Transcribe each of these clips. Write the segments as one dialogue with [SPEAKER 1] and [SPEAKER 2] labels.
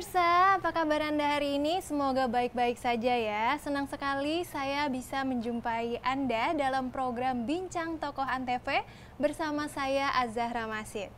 [SPEAKER 1] pemirsa, apa kabar Anda hari ini? Semoga baik-baik saja ya. Senang sekali saya bisa menjumpai Anda dalam program Bincang Tokoh Antv bersama saya Azahra Masid.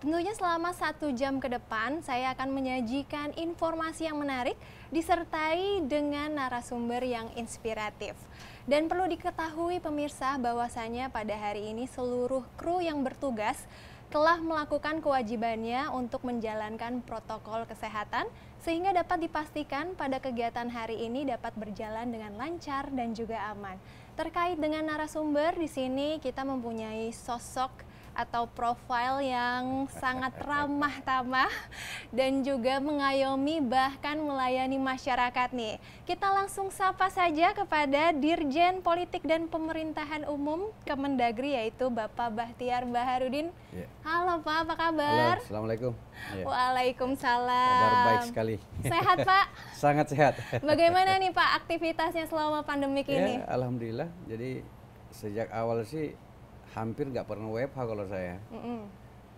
[SPEAKER 1] Tentunya selama satu jam ke depan saya akan menyajikan informasi yang menarik disertai dengan narasumber yang inspiratif. Dan perlu diketahui pemirsa bahwasanya pada hari ini seluruh kru yang bertugas telah melakukan kewajibannya untuk menjalankan protokol kesehatan sehingga dapat dipastikan pada kegiatan hari ini dapat berjalan dengan lancar dan juga aman. Terkait dengan narasumber di sini kita mempunyai sosok atau profil yang sangat ramah tamah dan juga mengayomi bahkan melayani masyarakat nih. Kita langsung sapa saja kepada Dirjen Politik dan Pemerintahan Umum Kemendagri yaitu Bapak Bahtiar Baharudin. Yeah. Halo Pak, apa kabar? Halo,
[SPEAKER 2] Assalamualaikum. Yeah.
[SPEAKER 1] Waalaikumsalam. Kabar baik sekali.
[SPEAKER 2] Sehat Pak? sangat sehat.
[SPEAKER 1] Bagaimana nih Pak aktivitasnya selama pandemik yeah, ini?
[SPEAKER 2] Alhamdulillah, jadi sejak awal sih hampir nggak pernah WFH kalau saya. Mm mm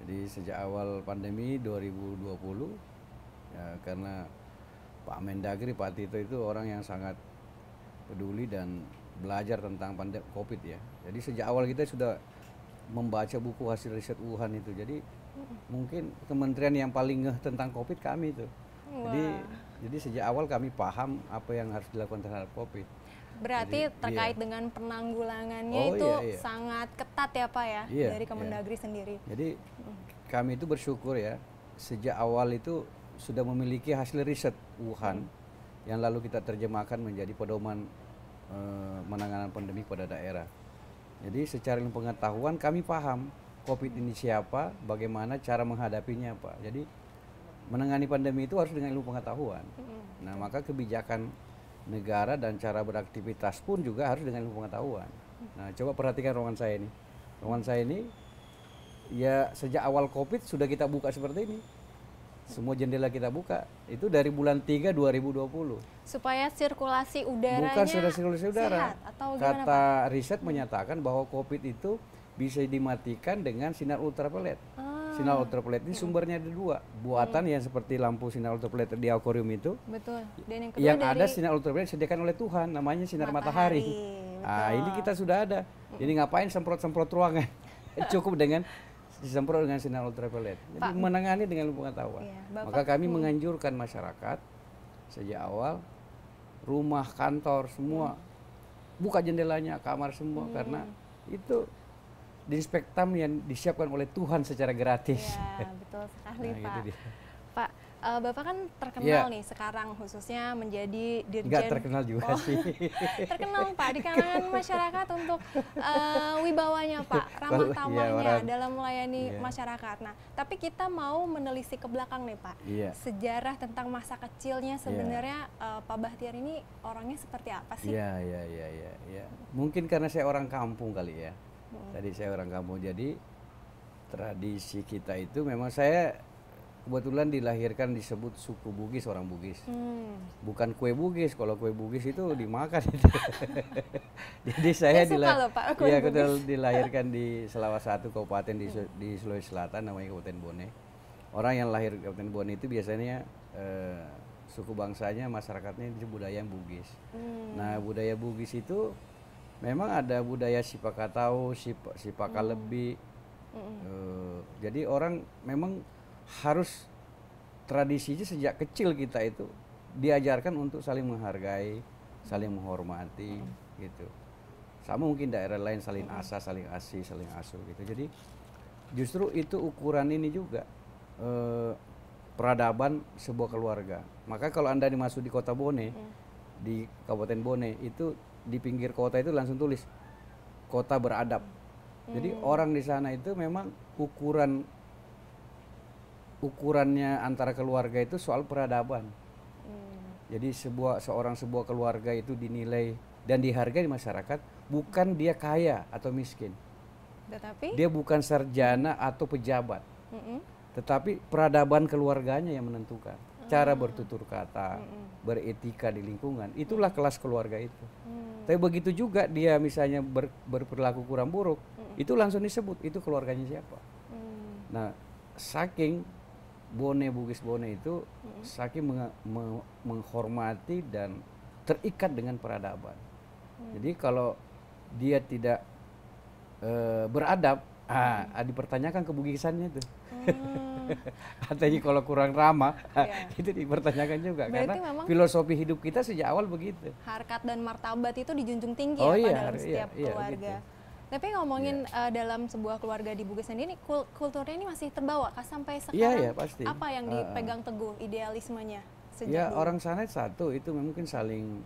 [SPEAKER 2] Jadi sejak awal pandemi 2020 ya, karena Pak Mendagri Pak Tito itu orang yang sangat peduli dan belajar tentang pandemi COVID ya. Jadi sejak awal kita sudah membaca buku hasil riset Wuhan itu. Jadi mm. mungkin kementerian yang paling ngeh tentang COVID kami itu. Wow. Jadi jadi sejak awal kami paham apa yang harus dilakukan terhadap COVID.
[SPEAKER 1] Berarti Jadi, terkait iya. dengan penanggulangannya oh, itu iya, iya. sangat ketat ya Pak ya iya, dari iya. Kemendagri iya. sendiri.
[SPEAKER 2] Jadi hmm. kami itu bersyukur ya sejak awal itu sudah memiliki hasil riset Wuhan hmm. yang lalu kita terjemahkan menjadi pedoman e, eh, menanganan pandemi pada daerah. Jadi secara pengetahuan kami paham COVID ini siapa, bagaimana cara menghadapinya Pak. Jadi menangani pandemi itu harus dengan ilmu pengetahuan. Hmm. Nah maka kebijakan negara dan cara beraktivitas pun juga harus dengan ilmu pengetahuan. Nah, coba perhatikan ruangan saya ini. Ruangan saya ini ya sejak awal Covid sudah kita buka seperti ini. Semua jendela kita buka. Itu dari bulan 3 2020.
[SPEAKER 1] Supaya sirkulasi udaranya Bukan sudah sirkulasi udara. Sehat atau Kata
[SPEAKER 2] riset menyatakan bahwa Covid itu bisa dimatikan dengan sinar ultraviolet. Oh. Sinar hmm. ultraviolet ini iya. sumbernya ada dua. Buatan hmm. yang seperti lampu sinar ultraviolet di akuarium itu.
[SPEAKER 1] Betul. Dan yang yang dari... ada sinar
[SPEAKER 2] ultraviolet disediakan oleh Tuhan, namanya sinar matahari. matahari. Nah, ini kita sudah ada. Jadi ngapain semprot-semprot ruangan? Cukup dengan disemprot dengan sinar ultraviolet. Jadi Pak, menangani dengan ilmu pengetahuan.
[SPEAKER 3] Iya, Maka kami hmm.
[SPEAKER 2] menganjurkan masyarakat sejak awal rumah, kantor semua hmm. buka jendelanya, kamar semua hmm. karena itu di spektrum yang disiapkan oleh Tuhan secara gratis. Ya,
[SPEAKER 1] betul sekali nah, Pak. Gitu Pak, uh, Bapak kan terkenal ya. nih sekarang khususnya menjadi dirjen. Enggak terkenal juga oh, sih. terkenal Pak di kalangan masyarakat untuk uh, wibawanya Pak, ramah iya, tamahnya ya, orang, dalam melayani ya. masyarakat. Nah, tapi kita mau menelisik ke belakang nih Pak, ya. sejarah tentang masa kecilnya iya. sebenarnya ya. uh, Pak Bahtiar ini orangnya seperti apa sih?
[SPEAKER 2] Iya, iya, iya, iya. Ya. Mungkin karena saya orang kampung kali ya. Tadi saya orang kampung. Jadi tradisi kita itu memang saya kebetulan dilahirkan disebut suku Bugis orang Bugis. Hmm. Bukan kue Bugis. Kalau kue Bugis itu dimakan Jadi saya ya, dilahirkan di salah satu kabupaten di, di Sulawesi Selatan namanya Kabupaten Bone. Orang yang lahir Kabupaten Bone itu biasanya eh, suku bangsanya masyarakatnya itu budaya yang Bugis. Hmm. Nah, budaya Bugis itu memang ada budaya sipaka tahu, sip, sipaka hmm. lebih. Hmm. Uh, jadi orang memang harus tradisinya sejak kecil kita itu diajarkan untuk saling menghargai, saling menghormati hmm. gitu. Sama mungkin daerah lain saling hmm. asa, saling asi, saling asuh gitu. Jadi justru itu ukuran ini juga uh, peradaban sebuah keluarga. Maka kalau Anda dimasuk di Kota Bone, hmm. di Kabupaten Bone itu di pinggir kota itu langsung tulis kota beradab. Hmm. Jadi orang di sana itu memang ukuran ukurannya antara keluarga itu soal peradaban. Hmm. Jadi sebuah seorang sebuah keluarga itu dinilai dan dihargai di masyarakat bukan dia kaya atau miskin. Tetapi dia bukan sarjana atau pejabat. Hmm. Tetapi peradaban keluarganya yang menentukan cara bertutur kata, beretika di lingkungan. Itulah kelas keluarga itu. Mm. Tapi begitu juga dia misalnya ber, berperilaku kurang buruk, itu langsung disebut itu keluarganya siapa. Mm. Nah, saking Bone Bugis Bone itu saking meng, me- menghormati dan terikat dengan peradaban. Mm. Jadi kalau dia tidak e, beradab, ah, ah, dipertanyakan kebugisannya itu. Katanya kalau kurang ramah, yeah. itu dipertanyakan juga. Berarti karena filosofi hidup kita sejak awal
[SPEAKER 3] begitu.
[SPEAKER 1] Harkat dan martabat itu dijunjung tinggi oh, ya, iya, dalam iya, setiap iya, keluarga. Iya, gitu. Tapi ngomongin yeah. Iya. uh, dalam sebuah keluarga di Bugis sendiri, kul kulturnya ini masih terbawa kah sampai iya, sekarang? Yeah, yeah, pasti. Apa yang dipegang uh, teguh idealismenya? Sejak ya dulu? orang
[SPEAKER 2] sana satu itu mungkin saling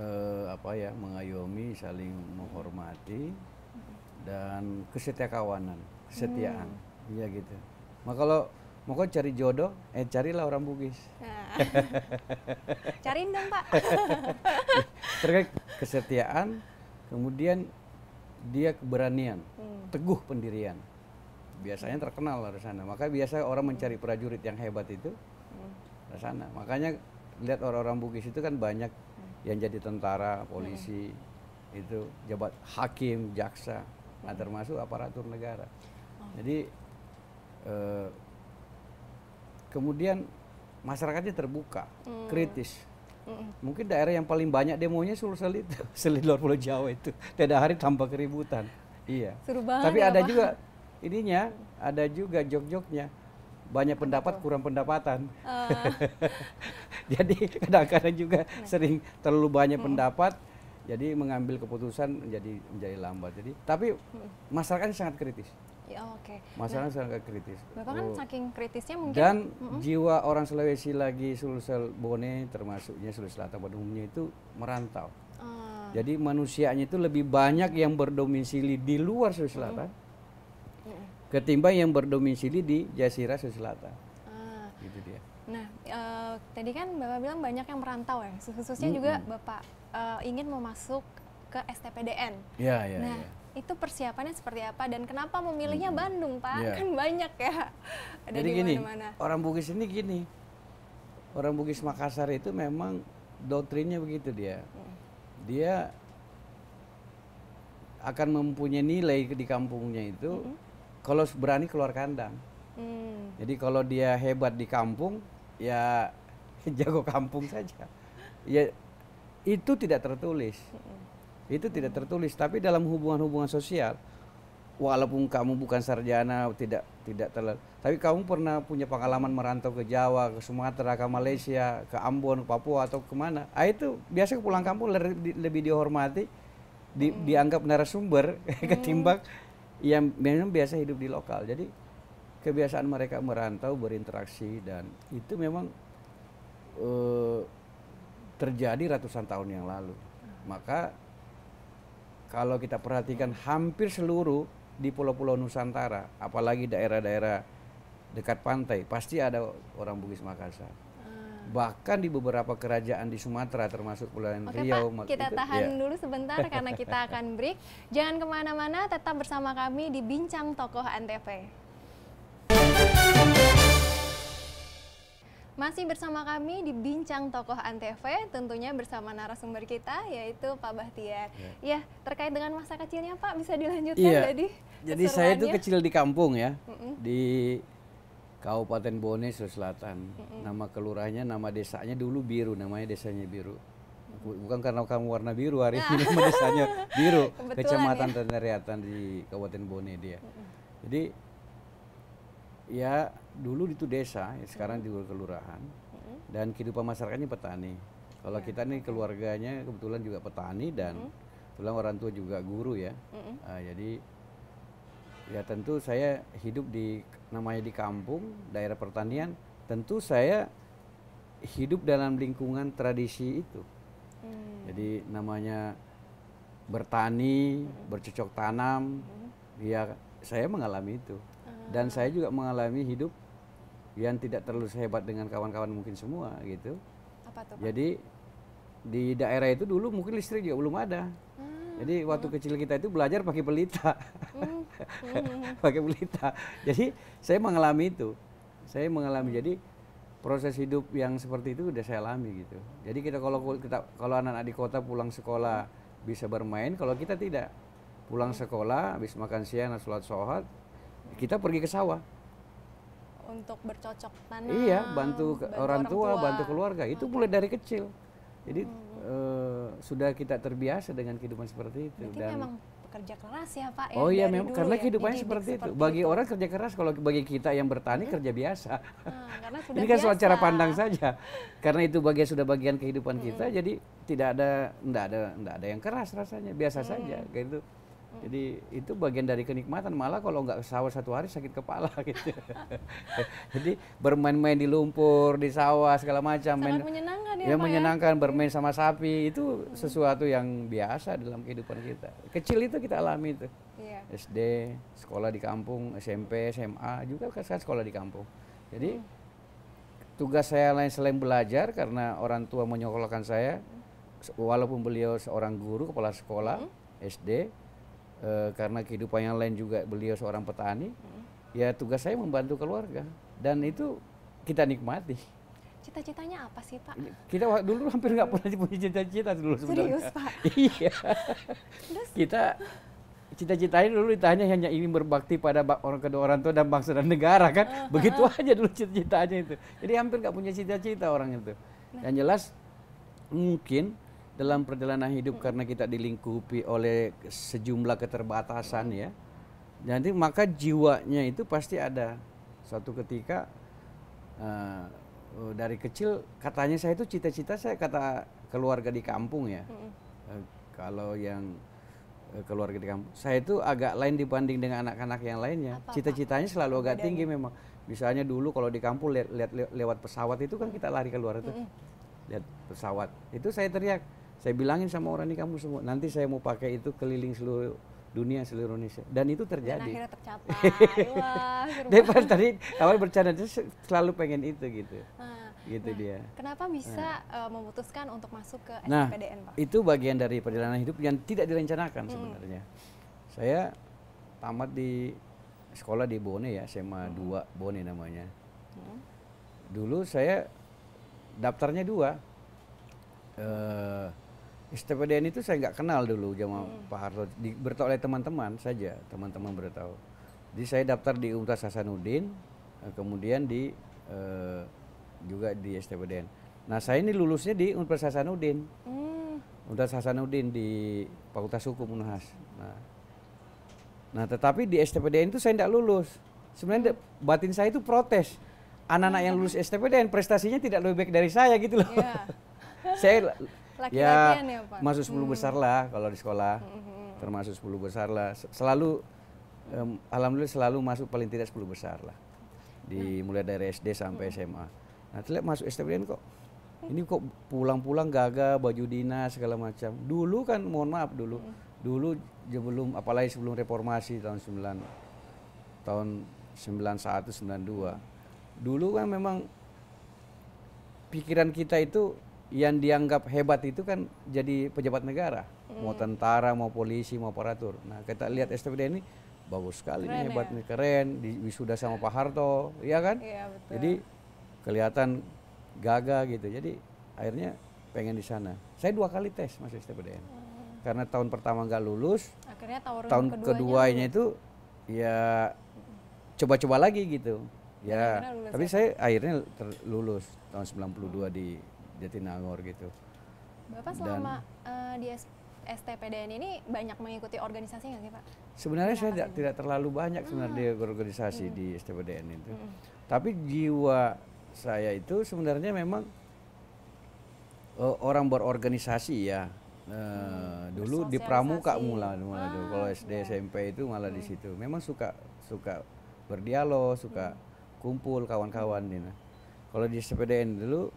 [SPEAKER 2] uh, apa ya mengayomi, saling menghormati hmm. dan kesetiakawanan, kesetiaan, hmm. iya ya gitu. Maka kalau mau kau cari jodoh, eh carilah orang Bugis. Cari Cariin dong Pak. Terkait kesetiaan, kemudian dia keberanian, hmm. teguh pendirian. Biasanya terkenal di sana. Maka biasa orang mencari prajurit yang hebat itu
[SPEAKER 3] hmm.
[SPEAKER 2] di sana. Makanya lihat orang-orang Bugis itu kan banyak hmm. yang jadi tentara, hmm. polisi, hmm. itu jabat hakim, jaksa, nah, termasuk aparatur negara. Oh. Jadi Eh, kemudian masyarakatnya terbuka, hmm. kritis. Hmm. Mungkin daerah yang paling banyak demonya Sulsel itu, Selit luar Pulau Jawa itu. Tidak hari tanpa keributan. Iya. Seru banget. Tapi ya, ada apa? juga ininya, ada juga jok-joknya. Banyak pendapat kurang pendapatan. Uh. jadi kadang-kadang juga nah. sering terlalu banyak hmm. pendapat jadi mengambil keputusan menjadi menjadi lambat. Jadi tapi hmm. masyarakatnya sangat kritis.
[SPEAKER 1] Iya, nah, oke. Okay. Masalahnya nah,
[SPEAKER 2] sangat kritis. Bapak kan oh.
[SPEAKER 1] saking kritisnya mungkin. Dan mm -hmm.
[SPEAKER 2] jiwa orang Sulawesi lagi Sulsel Bone termasuknya Sulawesi Selatan pada umumnya itu merantau. Uh. Jadi manusianya itu lebih banyak yang berdomisili di luar Sulawesi Selatan mm -hmm. ketimbang yang berdomisili di Jasira Sulawesi Selatan. Uh. Gitu dia.
[SPEAKER 1] Nah, uh, tadi kan Bapak bilang banyak yang merantau ya. Khususnya mm -hmm. juga Bapak uh, ingin mau ke STPDN.
[SPEAKER 2] Iya, iya, nah, ya
[SPEAKER 1] itu persiapannya seperti apa dan kenapa memilihnya hmm. Bandung Pak? Ya. Kan banyak ya. Ada Jadi di gini, mana
[SPEAKER 2] orang Bugis ini gini. Orang Bugis Makassar itu memang doktrinnya begitu dia. Mm. Dia akan mempunyai nilai di kampungnya itu hmm. kalau berani keluar kandang. Hmm. Jadi kalau dia hebat di kampung, ya jago kampung saja. Ya itu tidak tertulis. Hmm itu tidak tertulis tapi dalam hubungan-hubungan sosial walaupun kamu bukan sarjana tidak tidak terlalu tapi kamu pernah punya pengalaman merantau ke Jawa ke Sumatera ke Malaysia ke Ambon ke Papua atau kemana ah itu biasa pulang kampung lebih dihormati di, hmm. dianggap narasumber hmm. ketimbang yang memang biasa hidup di lokal jadi kebiasaan mereka merantau berinteraksi dan itu memang eh, terjadi ratusan tahun yang lalu maka kalau kita perhatikan hampir seluruh di pulau-pulau Nusantara, apalagi daerah-daerah dekat pantai, pasti ada orang Bugis Makassar. Ah. Bahkan di beberapa kerajaan di Sumatera, termasuk Pulau Oke, Riau. Pak, kita itu, tahan ya. dulu
[SPEAKER 1] sebentar karena kita akan break. Jangan kemana-mana, tetap bersama kami di Bincang Tokoh Antv. Masih bersama kami di Bincang Tokoh Antv, tentunya bersama narasumber kita yaitu Pak Bahtiar. Ya, ya terkait dengan masa kecilnya Pak bisa dilanjutkan ya. tadi?
[SPEAKER 2] Jadi saya itu kecil di kampung ya, mm -mm. di Kabupaten Bone Selatan. Mm -mm. Nama kelurahannya, nama desanya dulu Biru, namanya desanya Biru. Bukan karena kamu warna biru hari ini, nah. desanya Biru, Kecamatan ya. Tenderiatan di Kabupaten Bone dia. Mm -mm. Jadi ya dulu itu desa, ya sekarang di kelurahan. Dan kehidupan masyarakatnya petani. Kalau ya. kita nih keluarganya kebetulan juga petani dan kebetulan orang tua juga guru ya. Uh, jadi ya tentu saya hidup di namanya di kampung, daerah pertanian, tentu saya hidup dalam lingkungan tradisi itu. Hmm. Jadi namanya bertani, bercocok tanam, hmm. ya saya mengalami itu dan saya juga mengalami hidup yang tidak terlalu sehebat dengan kawan-kawan mungkin semua gitu. Apa tuh? Jadi di daerah itu dulu mungkin listrik juga belum ada. Hmm. Jadi waktu hmm. kecil kita itu belajar pakai pelita.
[SPEAKER 3] Hmm. hmm. pakai
[SPEAKER 2] pelita. Jadi saya mengalami itu. Saya mengalami hmm. jadi proses hidup yang seperti itu udah saya alami gitu. Jadi kita kalau kita kalau anak-anak di kota pulang sekolah bisa bermain, kalau kita tidak pulang sekolah habis makan siang sholat sholat kita pergi ke sawah
[SPEAKER 1] untuk bercocok tanam iya bantu, bantu orang, orang tua, bantu
[SPEAKER 2] keluarga itu okay. mulai dari kecil jadi hmm. Uh, sudah kita terbiasa dengan kehidupan seperti itu Berarti dan memang
[SPEAKER 1] kerja keras ya Pak. Ya, oh iya memang karena ya, kehidupannya seperti itu. Seperti
[SPEAKER 2] bagi orang kerja keras kalau bagi kita yang bertani hmm. kerja biasa. Hmm,
[SPEAKER 3] sudah Ini kan biasa. soal cara pandang
[SPEAKER 2] saja. Karena itu bagian sudah bagian kehidupan hmm. kita jadi tidak ada tidak ada tidak ada yang keras rasanya biasa hmm. saja itu jadi itu bagian dari kenikmatan. Malah kalau nggak sawah satu hari sakit kepala gitu. Jadi bermain-main di lumpur, di sawah segala macam. Sangat main,
[SPEAKER 3] menyenangkan ya, ya, ya? menyenangkan ya? bermain
[SPEAKER 2] sama sapi itu sesuatu yang biasa dalam kehidupan kita. Kecil itu kita alami itu. Iya. SD, sekolah di kampung, SMP, SMA juga kan sekolah di kampung. Jadi hmm. tugas saya lain selain belajar karena orang tua menyekolahkan saya walaupun beliau seorang guru kepala sekolah hmm. SD e, karena kehidupan yang lain juga beliau seorang petani hmm. ya tugas saya membantu keluarga dan itu kita nikmati
[SPEAKER 1] cita-citanya apa sih pak?
[SPEAKER 2] Kita dulu hampir nggak pernah punya cita-cita dulu sebenarnya. Serius pak? iya. Kita cita-citanya dulu ditanya hanya ingin berbakti pada orang kedua orang tua dan bangsa dan negara kan, uh, -huh. begitu aja dulu cita-citanya itu. Jadi hampir nggak punya cita-cita orang itu. Nah. Yang Dan jelas mungkin dalam perjalanan hidup karena kita dilingkupi oleh sejumlah keterbatasan ya. nanti maka jiwanya itu pasti ada. Suatu ketika uh, dari kecil katanya saya itu cita-cita saya kata keluarga di kampung ya. Uh, kalau yang uh, keluarga di kampung, saya itu agak lain dibanding dengan anak-anak yang lainnya. Cita-citanya selalu agak tinggi memang. Misalnya dulu kalau di kampung lihat, lewat pesawat itu kan kita lari keluar itu. Lihat pesawat. Itu saya teriak saya bilangin sama orang ini kamu semua, nanti saya mau pakai itu keliling seluruh dunia seluruh Indonesia dan itu terjadi. Dan akhirnya tercapai.
[SPEAKER 1] Wah, Depan
[SPEAKER 2] tadi awal bercanda itu selalu pengen itu gitu. Nah, gitu nah, dia. Kenapa bisa
[SPEAKER 1] nah. memutuskan untuk masuk ke SPDN nah, Pak?
[SPEAKER 2] Itu bagian dari perjalanan hidup yang tidak direncanakan hmm. sebenarnya. Saya tamat di sekolah di Bone ya, SMA hmm. 2 Bone namanya. Hmm. Dulu saya daftarnya dua. Uh, STPDN itu saya nggak kenal dulu sama hmm. Pak Harto. bertolak oleh teman-teman saja, teman-teman beritahu. Jadi saya daftar di Umtas Hasanuddin, eh, kemudian di uh, juga di STPDN. Nah saya ini lulusnya di Universitas Hasanuddin. Hmm. Universitas Hasanuddin di Fakultas Hukum Unhas. Nah, nah tetapi di STPDN itu saya tidak lulus. Sebenarnya hmm. batin saya itu protes. Anak-anak hmm. yang lulus STPDN prestasinya tidak lebih baik dari saya gitu loh. Yeah. saya laki ya, ya Pak? masuk 10 hmm. besar lah kalau di sekolah. Hmm. Termasuk 10 besar lah. Selalu, um, alhamdulillah selalu masuk paling tidak 10 besar lah. Di, nah. mulai dari SD sampai hmm. SMA. Nah, terlihat masuk STPN kok. Ini kok pulang-pulang gagal baju dinas segala macam. Dulu kan mohon maaf dulu. Hmm. Dulu sebelum apalagi sebelum reformasi tahun 9 tahun 91 92. Dulu kan memang pikiran kita itu yang dianggap hebat itu kan jadi pejabat negara, hmm. mau tentara, mau polisi, mau aparatur. Nah, kita lihat STPD ini bagus sekali, keren ini hebat ya? nih, keren, di wisuda sama Pak Harto, iya kan? Iya, betul. Jadi kelihatan gagah gitu. Jadi akhirnya pengen di sana. Saya dua kali tes masih STPDN. Hmm. Karena tahun pertama nggak lulus,
[SPEAKER 1] akhirnya tahun keduanya, keduanya itu
[SPEAKER 2] ya coba-coba lagi gitu. Ya, tapi ya? saya akhirnya terlulus tahun 92 di Jatinangor gitu.
[SPEAKER 1] Bapak selama Dan, uh, eh, di STPDN ini banyak mengikuti organisasi nggak sih Pak?
[SPEAKER 2] Sebenarnya Kenapa saya tidak, tidak terlalu banyak sebenarnya hmm. organisasi hmm. di STPDN itu. Hmm. Tapi jiwa saya itu sebenarnya memang uh, orang berorganisasi ya. Uh, dulu di pramuka mula mula ah, kalau SD ya. SMP itu malah hmm. di situ. Memang suka suka berdialog, suka hmm. kumpul kawan-kawan Hmm. Kalau di STPDN dulu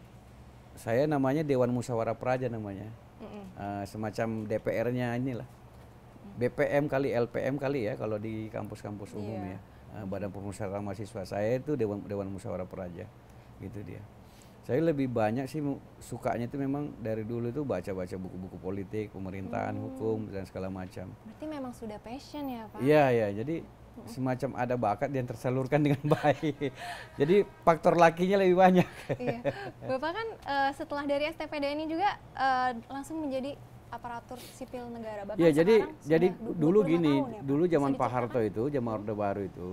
[SPEAKER 2] saya namanya Dewan Musyawarah Praja namanya. Eh, mm -mm. Uh, semacam DPR-nya inilah. BPM kali LPM kali ya kalau di kampus-kampus iya. umum yeah. ya. Uh, Badan Pemusyawaratan Mahasiswa saya itu Dewan Dewan Musyawarah Praja. Gitu dia. Saya lebih banyak sih sukanya itu memang dari dulu itu baca-baca buku-buku politik, pemerintahan, hmm. hukum dan segala macam.
[SPEAKER 1] Berarti memang sudah passion ya, Pak? Iya, yeah,
[SPEAKER 2] iya. Jadi semacam ada bakat yang tersalurkan dengan baik. Jadi faktor lakinya lebih banyak. Iya.
[SPEAKER 1] Bapak kan uh, setelah dari STPD ini juga uh, langsung menjadi aparatur sipil negara. Bapak iya, ya, jadi jadi dulu
[SPEAKER 2] gini, ya, dulu zaman Pak Harto itu, zaman Orde Baru itu,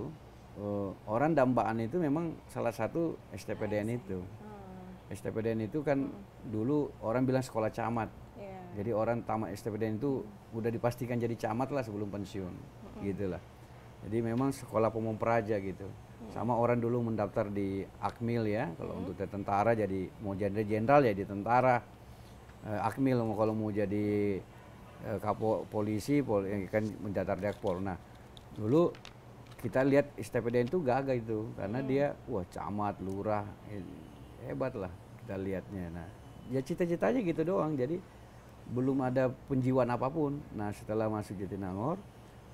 [SPEAKER 2] uh, orang dambaan itu memang salah satu STPDN nah, itu.
[SPEAKER 3] Hmm.
[SPEAKER 2] STPDN itu kan hmm. dulu orang bilang sekolah camat. Yeah. Jadi orang tamat STPDN itu hmm. udah dipastikan jadi camat lah sebelum pensiun, hmm. gitu lah. Jadi memang sekolah umum praja gitu. Sama orang dulu mendaftar di Akmil ya, kalau hmm. untuk tentara jadi mau jadi jenderal ya di tentara. Eh, Akmil kalau mau jadi eh, kapo polisi, pol, yang eh, kan mendaftar di Akpol. Nah, dulu kita lihat STPDN itu gagal itu karena hmm. dia wah camat, lurah eh, hebat lah kita lihatnya. Nah, ya cita-citanya gitu doang. Jadi belum ada penjiwaan apapun. Nah, setelah masuk Jatinangor,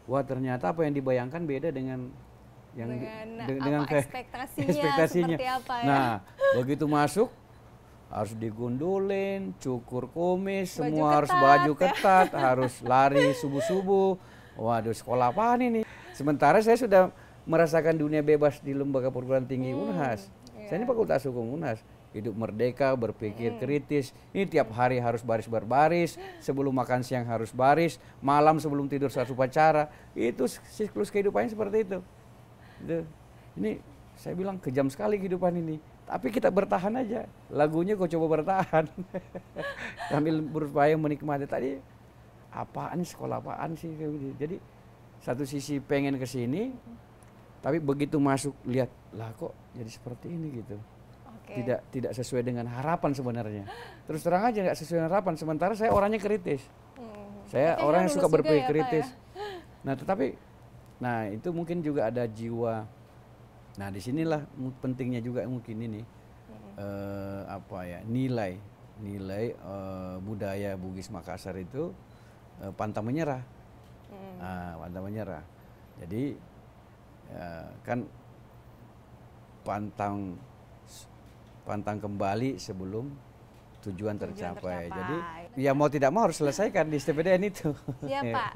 [SPEAKER 2] wah ternyata apa yang dibayangkan beda dengan yang dengan, dengan apa, ekspektasinya, ekspektasinya. apa, ya? Nah, begitu masuk harus digundulin, cukur kumis, semua ketat, harus baju ya? ketat, harus lari subuh-subuh. Waduh, sekolah apa ini? Sementara saya sudah merasakan dunia bebas di lembaga perguruan tinggi hmm, Unhas. Iya. Saya ini fakultas hukum Unhas hidup merdeka, berpikir iya. kritis. Ini tiap hari harus baris berbaris, sebelum makan siang harus baris, malam sebelum tidur harus upacara. Itu siklus kehidupannya seperti itu. Ini saya bilang kejam sekali kehidupan ini. Tapi kita bertahan aja. Lagunya kok coba bertahan. Sambil berupaya menikmati. Tadi apaan sekolah apaan sih? Jadi satu sisi pengen ke sini, tapi begitu masuk lihat lah kok jadi seperti ini gitu okay. tidak tidak sesuai dengan harapan sebenarnya. Terus terang aja nggak sesuai dengan harapan. Sementara saya orangnya kritis. Hmm. Saya tapi orang yang suka berpikir ya, kritis. Ya? Nah, tetapi nah itu mungkin juga ada jiwa. Nah, disinilah pentingnya juga mungkin ini hmm. eh, apa ya nilai nilai eh, budaya Bugis Makassar itu eh, pantang menyerah. Hmm. Nah, pantang menyerah. Jadi eh, kan pantang pantang kembali sebelum tujuan, tercapai. tercapai. Jadi ya mau tidak mau harus selesaikan di STPDN itu. Iya Pak.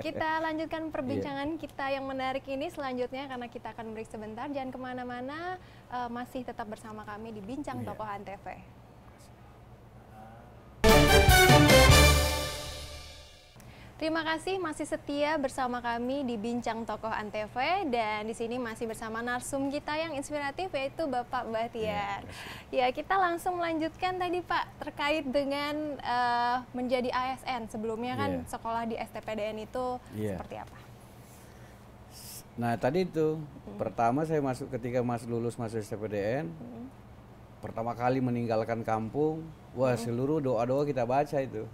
[SPEAKER 2] kita
[SPEAKER 1] lanjutkan perbincangan yeah. kita yang menarik ini selanjutnya karena kita akan break sebentar. Jangan kemana-mana, eh, masih tetap bersama kami di Bincang yeah. Tokohan TV. Terima kasih masih setia bersama kami di Bincang Tokoh Antv dan di sini masih bersama narsum kita yang inspiratif yaitu Bapak Bahtiar. Iya, ya, ya kita langsung melanjutkan tadi Pak terkait dengan uh, menjadi ASN. Sebelumnya kan ya. sekolah di STPDN itu ya. seperti apa?
[SPEAKER 2] Nah tadi itu hmm. pertama saya masuk ketika Mas lulus masuk STPDN, hmm. pertama kali meninggalkan kampung Wah hmm. seluruh doa-doa kita baca itu.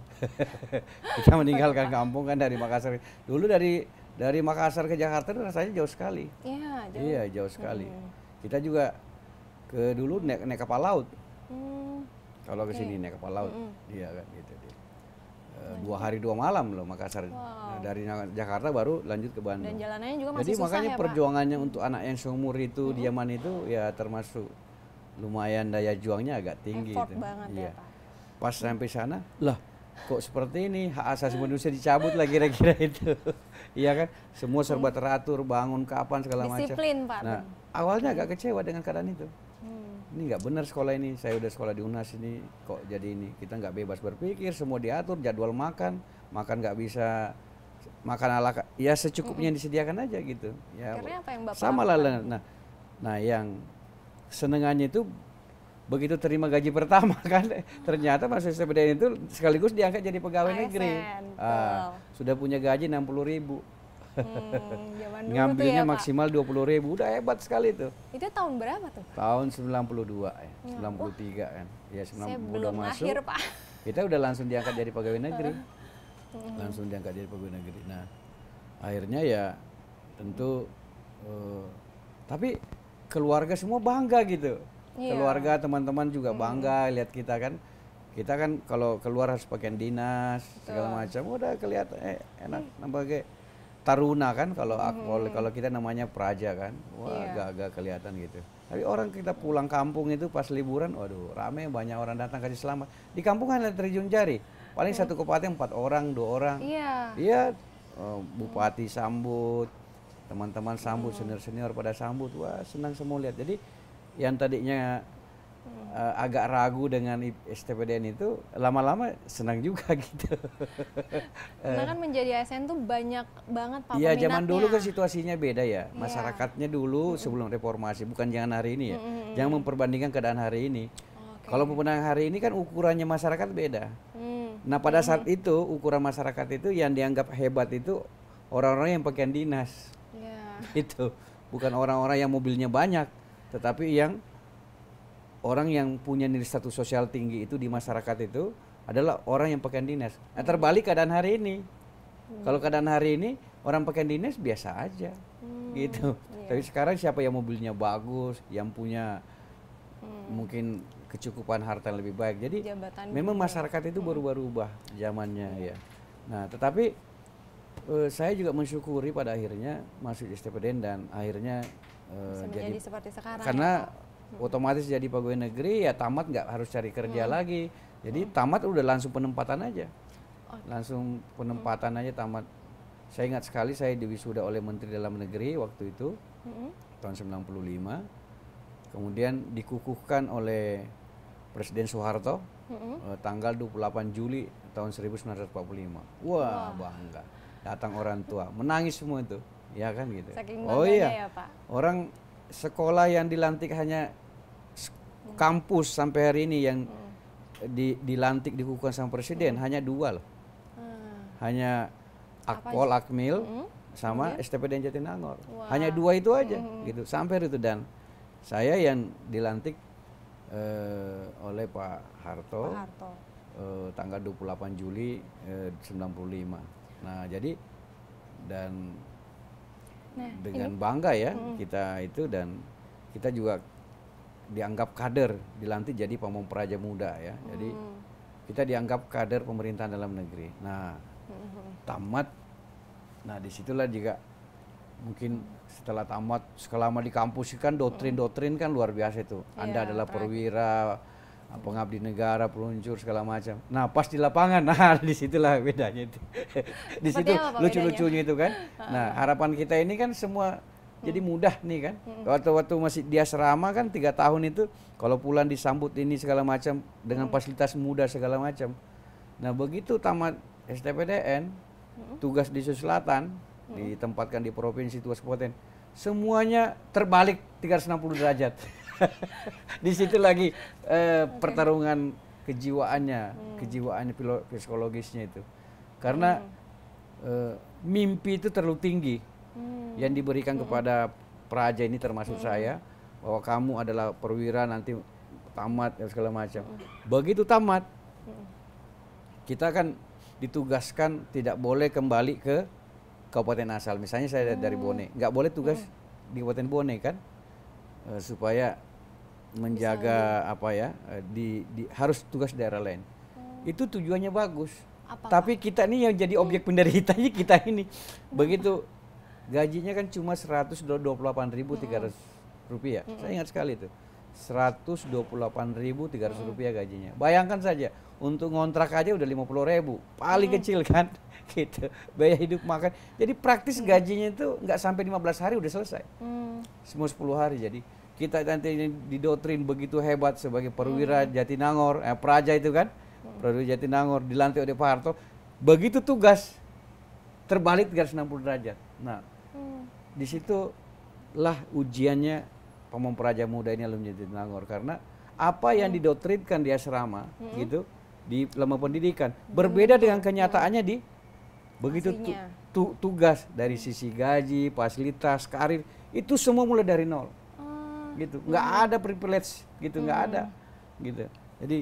[SPEAKER 2] kita meninggalkan kampung kan dari Makassar. Dulu dari dari Makassar ke Jakarta rasanya jauh sekali.
[SPEAKER 3] Iya jauh. Iya jauh sekali. Hmm.
[SPEAKER 2] Kita juga ke dulu naik naik kapal laut. Hmm. Kalau ke sini okay. naik kapal laut, hmm. kan gitu. gitu. dua hari dua malam loh Makassar. Wow. Nah, dari Jakarta baru lanjut ke Bandung. Dan
[SPEAKER 1] jalanannya juga masih Jadi susah makanya ya, perjuangannya
[SPEAKER 2] Pak? untuk anak yang seumur itu hmm. diaman itu ya termasuk lumayan daya juangnya agak tinggi. Effort itu. banget ya, iya. ya Pak. Pas sampai sana, lah kok seperti ini hak asasi manusia dicabut lagi kira-kira itu. Iya kan? Semua serba hmm. teratur, bangun kapan segala macam. Disiplin, Pak. Nah, awalnya agak kecewa dengan keadaan itu. Hmm. Ini nggak benar sekolah ini. Saya udah sekolah di UNAS ini kok jadi ini. Kita nggak bebas berpikir, semua diatur, jadwal makan, makan nggak bisa makan ala ya secukupnya hmm. disediakan aja gitu. Ya. apa yang Bapak Sama lah. Nah, nah yang senengannya itu begitu terima gaji pertama kan ternyata Mas SPDN itu sekaligus diangkat jadi pegawai ASN, negeri. uh, sudah punya gaji 60 ribu. Hmm,
[SPEAKER 1] Ngambilnya ya, maksimal
[SPEAKER 2] dua puluh ribu, udah hebat sekali itu.
[SPEAKER 1] Itu tahun berapa tuh?
[SPEAKER 2] Tahun 92 ya, ya sembilan puluh tiga kan. Ya sembilan Saya belum masuk. akhir, Pak. Kita udah langsung diangkat jadi pegawai negeri. Hmm. Langsung diangkat jadi pegawai negeri. Nah, akhirnya ya tentu uh, tapi keluarga semua bangga gitu yeah. keluarga teman-teman juga bangga hmm. lihat kita kan kita kan kalau keluar harus pakai dinas segala macam udah kelihatan eh, enak nambah kayak taruna kan kalau hmm. kalau kita namanya praja kan wah yeah. agak-agak kelihatan gitu tapi orang kita pulang kampung itu pas liburan waduh rame banyak orang datang kasih selamat di kampung kan ada terjun jari paling iya. satu kabupaten empat orang dua orang iya yeah. Oh, yeah. bupati sambut teman-teman sambut hmm. senior-senior pada sambut wah senang semua lihat jadi yang tadinya uh, agak ragu dengan STPDN itu lama-lama senang juga gitu. Karena kan
[SPEAKER 1] menjadi ASN tuh banyak banget pak Iya zaman dulu kan
[SPEAKER 2] situasinya beda ya iya. masyarakatnya dulu sebelum reformasi bukan jangan hari ini ya mm jangan memperbandingkan keadaan hari ini. Okay. Kalau pemenang hari ini kan ukurannya masyarakat beda. Mm. Nah pada -hmm. saat iya. itu ukuran masyarakat itu yang dianggap hebat itu orang-orang yang pakaian dinas. Yeah. Itu bukan orang-orang yang mobilnya banyak tetapi yang orang yang punya nilai status sosial tinggi itu di masyarakat itu adalah orang yang pakaian dinas. Nah, hmm. terbalik keadaan hari ini. Hmm. Kalau keadaan hari ini orang pakaian dinas biasa aja. Hmm. Gitu. Iya. Tapi sekarang siapa yang mobilnya bagus, yang punya hmm. mungkin kecukupan harta yang lebih baik. Jadi
[SPEAKER 3] Jabatan memang juga. Gitu
[SPEAKER 2] ya. masyarakat itu hmm. baru baru ubah zamannya hmm. ya. Nah, tetapi uh, saya juga mensyukuri pada akhirnya masuk di STPDN dan akhirnya Eh, Bisa jadi
[SPEAKER 1] seperti sekarang. Karena ya,
[SPEAKER 2] hmm. otomatis jadi pegawai negeri ya tamat nggak harus cari kerja hmm. lagi. Jadi hmm. tamat udah langsung penempatan aja. Oh. Langsung penempatan hmm. aja tamat. Saya ingat sekali saya diwisuda oleh Menteri Dalam Negeri waktu itu hmm. tahun 95. Kemudian dikukuhkan oleh Presiden Soeharto hmm. eh, tanggal 28 Juli tahun 1945. Wah, Wah. bangga. Datang orang tua, menangis semua itu ya kan gitu. Saking oh iya, ya, Pak. orang sekolah yang dilantik hanya hmm. kampus sampai hari ini yang hmm. di, dilantik dikukuhkan sama presiden hmm. hanya dua loh,
[SPEAKER 3] hmm.
[SPEAKER 2] hanya akpol, akmil, hmm. sama hmm. STPDN Jatinangor, wow. hanya dua itu aja hmm. hmm. gitu sampai itu dan saya yang dilantik eh, oleh Pak Harto, Pak Harto. Eh, tanggal 28 Juli eh, 95. Nah jadi dan
[SPEAKER 3] Nah, dengan bangga ya hmm. kita
[SPEAKER 2] itu dan kita juga dianggap kader dilantik jadi pamong praja muda ya hmm. jadi mm. kita dianggap kader pemerintahan dalam negeri nah hmm. tamat nah disitulah juga mungkin setelah tamat selama di kampus kan doktrin-doktrin kan luar biasa itu Anda ya, adalah perwira pengabdi negara, peluncur segala macam. Nah, pas di lapangan, nah disitulah bedanya itu. di situ lucu-lucunya itu kan. Nah, harapan kita ini kan semua jadi hmm. mudah nih kan. Hmm. Waktu-waktu masih di asrama kan tiga tahun itu, kalau pulang disambut ini segala macam dengan hmm. fasilitas mudah segala macam. Nah, begitu tamat STPDN, tugas di Sulawesi Selatan ditempatkan di provinsi tugas kabupaten, semuanya terbalik 360 derajat. di situ lagi eh, okay. pertarungan kejiwaannya, hmm. kejiwaannya psikologisnya itu. Karena hmm. eh, mimpi itu terlalu tinggi hmm. yang diberikan hmm. kepada praja ini termasuk hmm. saya bahwa kamu adalah perwira nanti tamat dan segala macam. Hmm. Begitu tamat hmm. kita kan ditugaskan tidak boleh kembali ke kabupaten asal. Misalnya saya hmm. dari Bone, nggak boleh tugas hmm. di kabupaten Bone kan, eh, supaya menjaga Misalnya. apa ya eh, di, di harus tugas daerah lain hmm. itu tujuannya bagus Apa? tapi kita nih yang jadi objek iya. penderitanya kita ini begitu gajinya kan cuma 128.300 rupiah hmm. saya ingat sekali itu 128.300 rupiah gajinya bayangkan saja untuk ngontrak aja udah 50.000 paling hmm. kecil kan gitu biaya hidup makan jadi praktis gajinya itu nggak sampai 15 hari udah selesai hmm. semua 10 hari jadi kita nanti didoktrin begitu hebat sebagai perwira hmm. Jatinangor, eh, Praja itu kan, hmm. perwira Jatinangor dilantik oleh Pak Harto, begitu tugas terbalik 360 derajat. Nah, hmm. di situ lah ujiannya pemom Praja Muda ini alumni Jatinangor karena apa yang hmm. didoktrinkan di asrama hmm. gitu di lama pendidikan hmm. berbeda dengan kenyataannya di begitu tu, tu, tugas dari sisi gaji, fasilitas, karir itu semua mulai dari nol gitu nggak hmm. ada privilege gitu nggak hmm. ada gitu jadi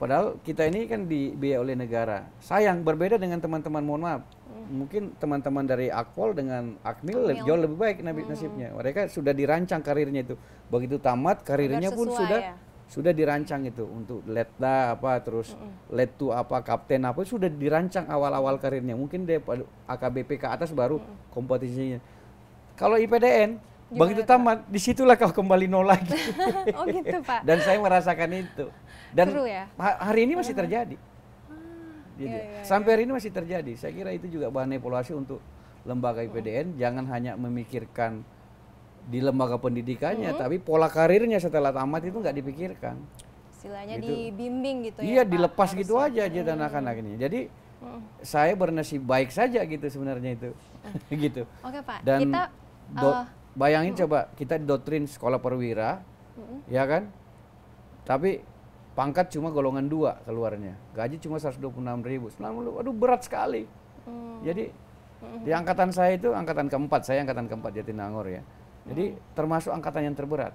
[SPEAKER 2] padahal kita ini kan dibiayai oleh negara sayang berbeda dengan teman-teman mohon maaf hmm. mungkin teman-teman dari Akpol dengan Akmil akmil. jauh lebih baik nabi hmm. nasibnya mereka sudah dirancang karirnya itu begitu tamat karirnya pun sudah ya? sudah dirancang itu untuk letda apa terus mm letu apa kapten apa sudah dirancang awal-awal karirnya mungkin dia AKBP ke atas baru mm kompetisinya kalau IPDN begitu tamat disitulah kau kembali nol lagi oh gitu pak dan saya merasakan itu dan Seru ya? hari ini masih terjadi hmm. gitu. ya, ya, sampai iya. hari ini masih terjadi saya kira itu juga bahan evaluasi untuk lembaga oh. IPDN hmm. jangan hanya memikirkan di lembaga pendidikannya hmm. tapi pola karirnya setelah tamat itu nggak dipikirkan
[SPEAKER 1] istilahnya gitu. dibimbing gitu ya, iya, ya
[SPEAKER 2] dilepas gitu aja aja dan anak-anak ini jadi hmm. saya bernasib baik saja gitu sebenarnya itu hmm. gitu
[SPEAKER 3] oke pak
[SPEAKER 1] dan
[SPEAKER 2] kita uh, Bayangin hmm. coba kita didoktrin sekolah perwira, hmm. ya kan? Tapi pangkat cuma golongan dua keluarnya, gaji cuma 126 ribu, 90, aduh berat sekali.
[SPEAKER 3] Hmm. Jadi hmm. di
[SPEAKER 2] angkatan saya itu angkatan keempat, saya angkatan keempat Jatinangor ya. Jadi hmm. termasuk angkatan yang terberat.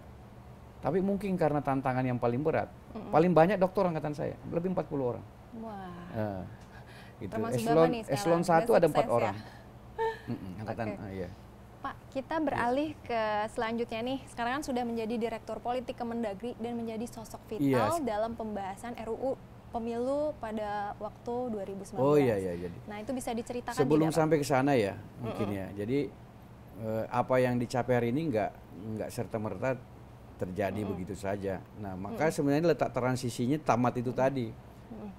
[SPEAKER 2] Tapi mungkin karena tantangan yang paling berat, mm paling banyak dokter angkatan saya, lebih 40 orang. Wah. Nah, gitu. Eslon, eselon, nih ada empat ya? orang. angkatan okay. ah, iya.
[SPEAKER 1] Pak, kita beralih ke selanjutnya nih. Sekarang kan sudah menjadi Direktur Politik Kemendagri dan menjadi sosok vital yes. dalam pembahasan RUU pemilu pada waktu 2019. Oh iya iya jadi. Nah, itu bisa diceritakan Sebelum tidak, sampai
[SPEAKER 2] ke sana ya, mungkin mm -mm. ya. Jadi eh, apa yang dicapai hari ini nggak nggak serta-merta terjadi mm -mm. begitu saja. Nah, maka mm -mm. sebenarnya letak transisinya tamat itu tadi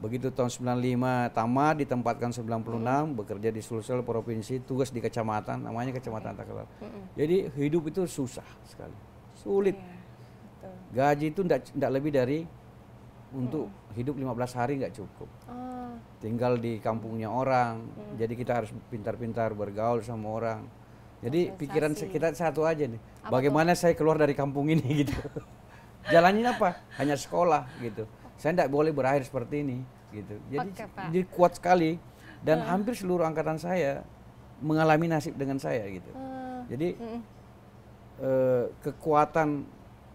[SPEAKER 2] Begitu tahun 95 tamat ditempatkan 96 hmm. bekerja di Sulsel provinsi tugas di kecamatan namanya kecamatan iya. Takalar. Hmm. Jadi hidup itu susah sekali. Sulit. Yeah. Iya, Gaji itu tidak lebih dari untuk hmm. hidup 15 hari nggak cukup. Oh. Tinggal di kampungnya orang. Hmm. Jadi kita harus pintar-pintar bergaul sama orang. Jadi Sensasi. pikiran kita satu aja nih. Apa bagaimana tuh? saya keluar dari kampung ini gitu. Jalannya apa? Hanya sekolah gitu saya tidak boleh berakhir seperti ini gitu jadi okay, jadi kuat sekali dan hmm. hampir seluruh angkatan saya mengalami nasib dengan saya gitu hmm. jadi hmm. Eh, kekuatan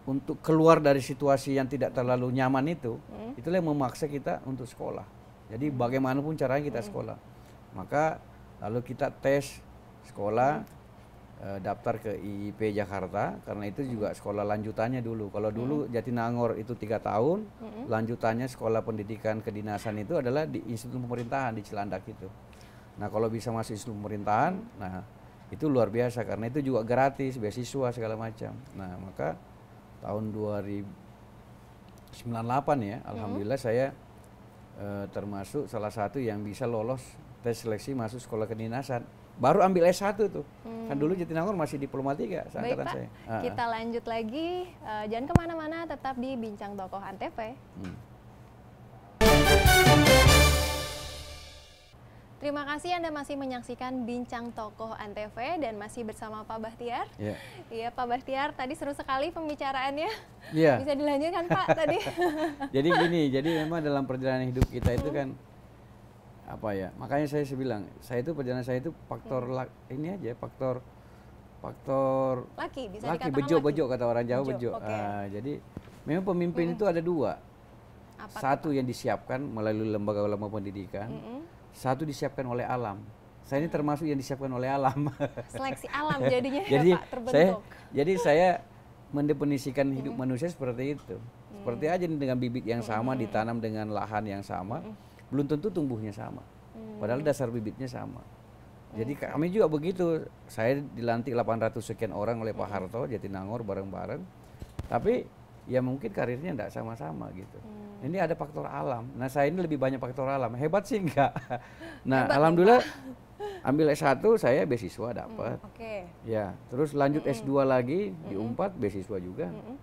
[SPEAKER 2] untuk keluar dari situasi yang tidak terlalu nyaman itu hmm. itulah yang memaksa kita untuk sekolah jadi hmm. bagaimanapun caranya kita hmm. sekolah maka lalu kita tes sekolah hmm Eh, daftar ke IIP Jakarta karena itu juga sekolah lanjutannya dulu. Kalau hmm. dulu hmm. Jatinangor itu tiga tahun, hmm. lanjutannya sekolah pendidikan kedinasan itu adalah di Institut Pemerintahan di Cilandak itu. Nah kalau bisa masuk Institut Pemerintahan, nah itu luar biasa karena itu juga gratis beasiswa segala macam. Nah maka tahun 2098 ya, hmm. alhamdulillah saya e, termasuk salah satu yang bisa lolos tes seleksi masuk sekolah kedinasan baru ambil S1 tuh. Hmm. Kan dulu Jatinangor masih diplomatika Baik, Pak. saya. Ah, ah. Kita
[SPEAKER 1] lanjut lagi, E, jangan kemana-mana, tetap di Bincang Tokoh Antv. Hmm. Terima kasih Anda masih menyaksikan Bincang Tokoh Antv dan masih bersama Pak Bahtiar. Iya. Iya Pak Bahtiar, tadi seru sekali pembicaraannya. Iya. Bisa dilanjutkan Pak tadi. jadi
[SPEAKER 2] gini, jadi memang dalam perjalanan hidup kita itu kan apa ya? Makanya saya sebilang, saya itu perjalanan saya itu faktor hmm. ini aja, faktor faktor
[SPEAKER 1] laki bisa laki bejo laki. bejo kata orang Jawa bejo. bejo. Okay.
[SPEAKER 2] Uh, jadi memang pemimpin hmm. itu ada dua. Apa Satu apa? yang disiapkan melalui lembaga-lembaga pendidikan. Hmm satu disiapkan oleh alam. Saya ini termasuk yang disiapkan oleh alam. Seleksi
[SPEAKER 1] alam jadinya ya, jadi, ya, Pak, terbentuk. Saya,
[SPEAKER 2] jadi saya mendefinisikan hmm. hidup manusia seperti itu. Hmm. Seperti aja dengan bibit yang sama hmm. ditanam dengan lahan yang sama, belum tentu tumbuhnya sama. Padahal dasar bibitnya sama. Jadi kami juga begitu. Saya dilantik 800 sekian orang oleh Pak Harto Jatinangor bareng-bareng. Tapi ya mungkin karirnya tidak sama-sama gitu. Hmm. Ini ada faktor alam. Nah, saya ini lebih banyak faktor alam. Hebat sih enggak. Nah, Hebat alhamdulillah
[SPEAKER 3] apa?
[SPEAKER 2] ambil S1 saya beasiswa dapat. Hmm, Oke. Okay. Ya, terus lanjut mm S2 lagi mm di umpat beasiswa juga. Mm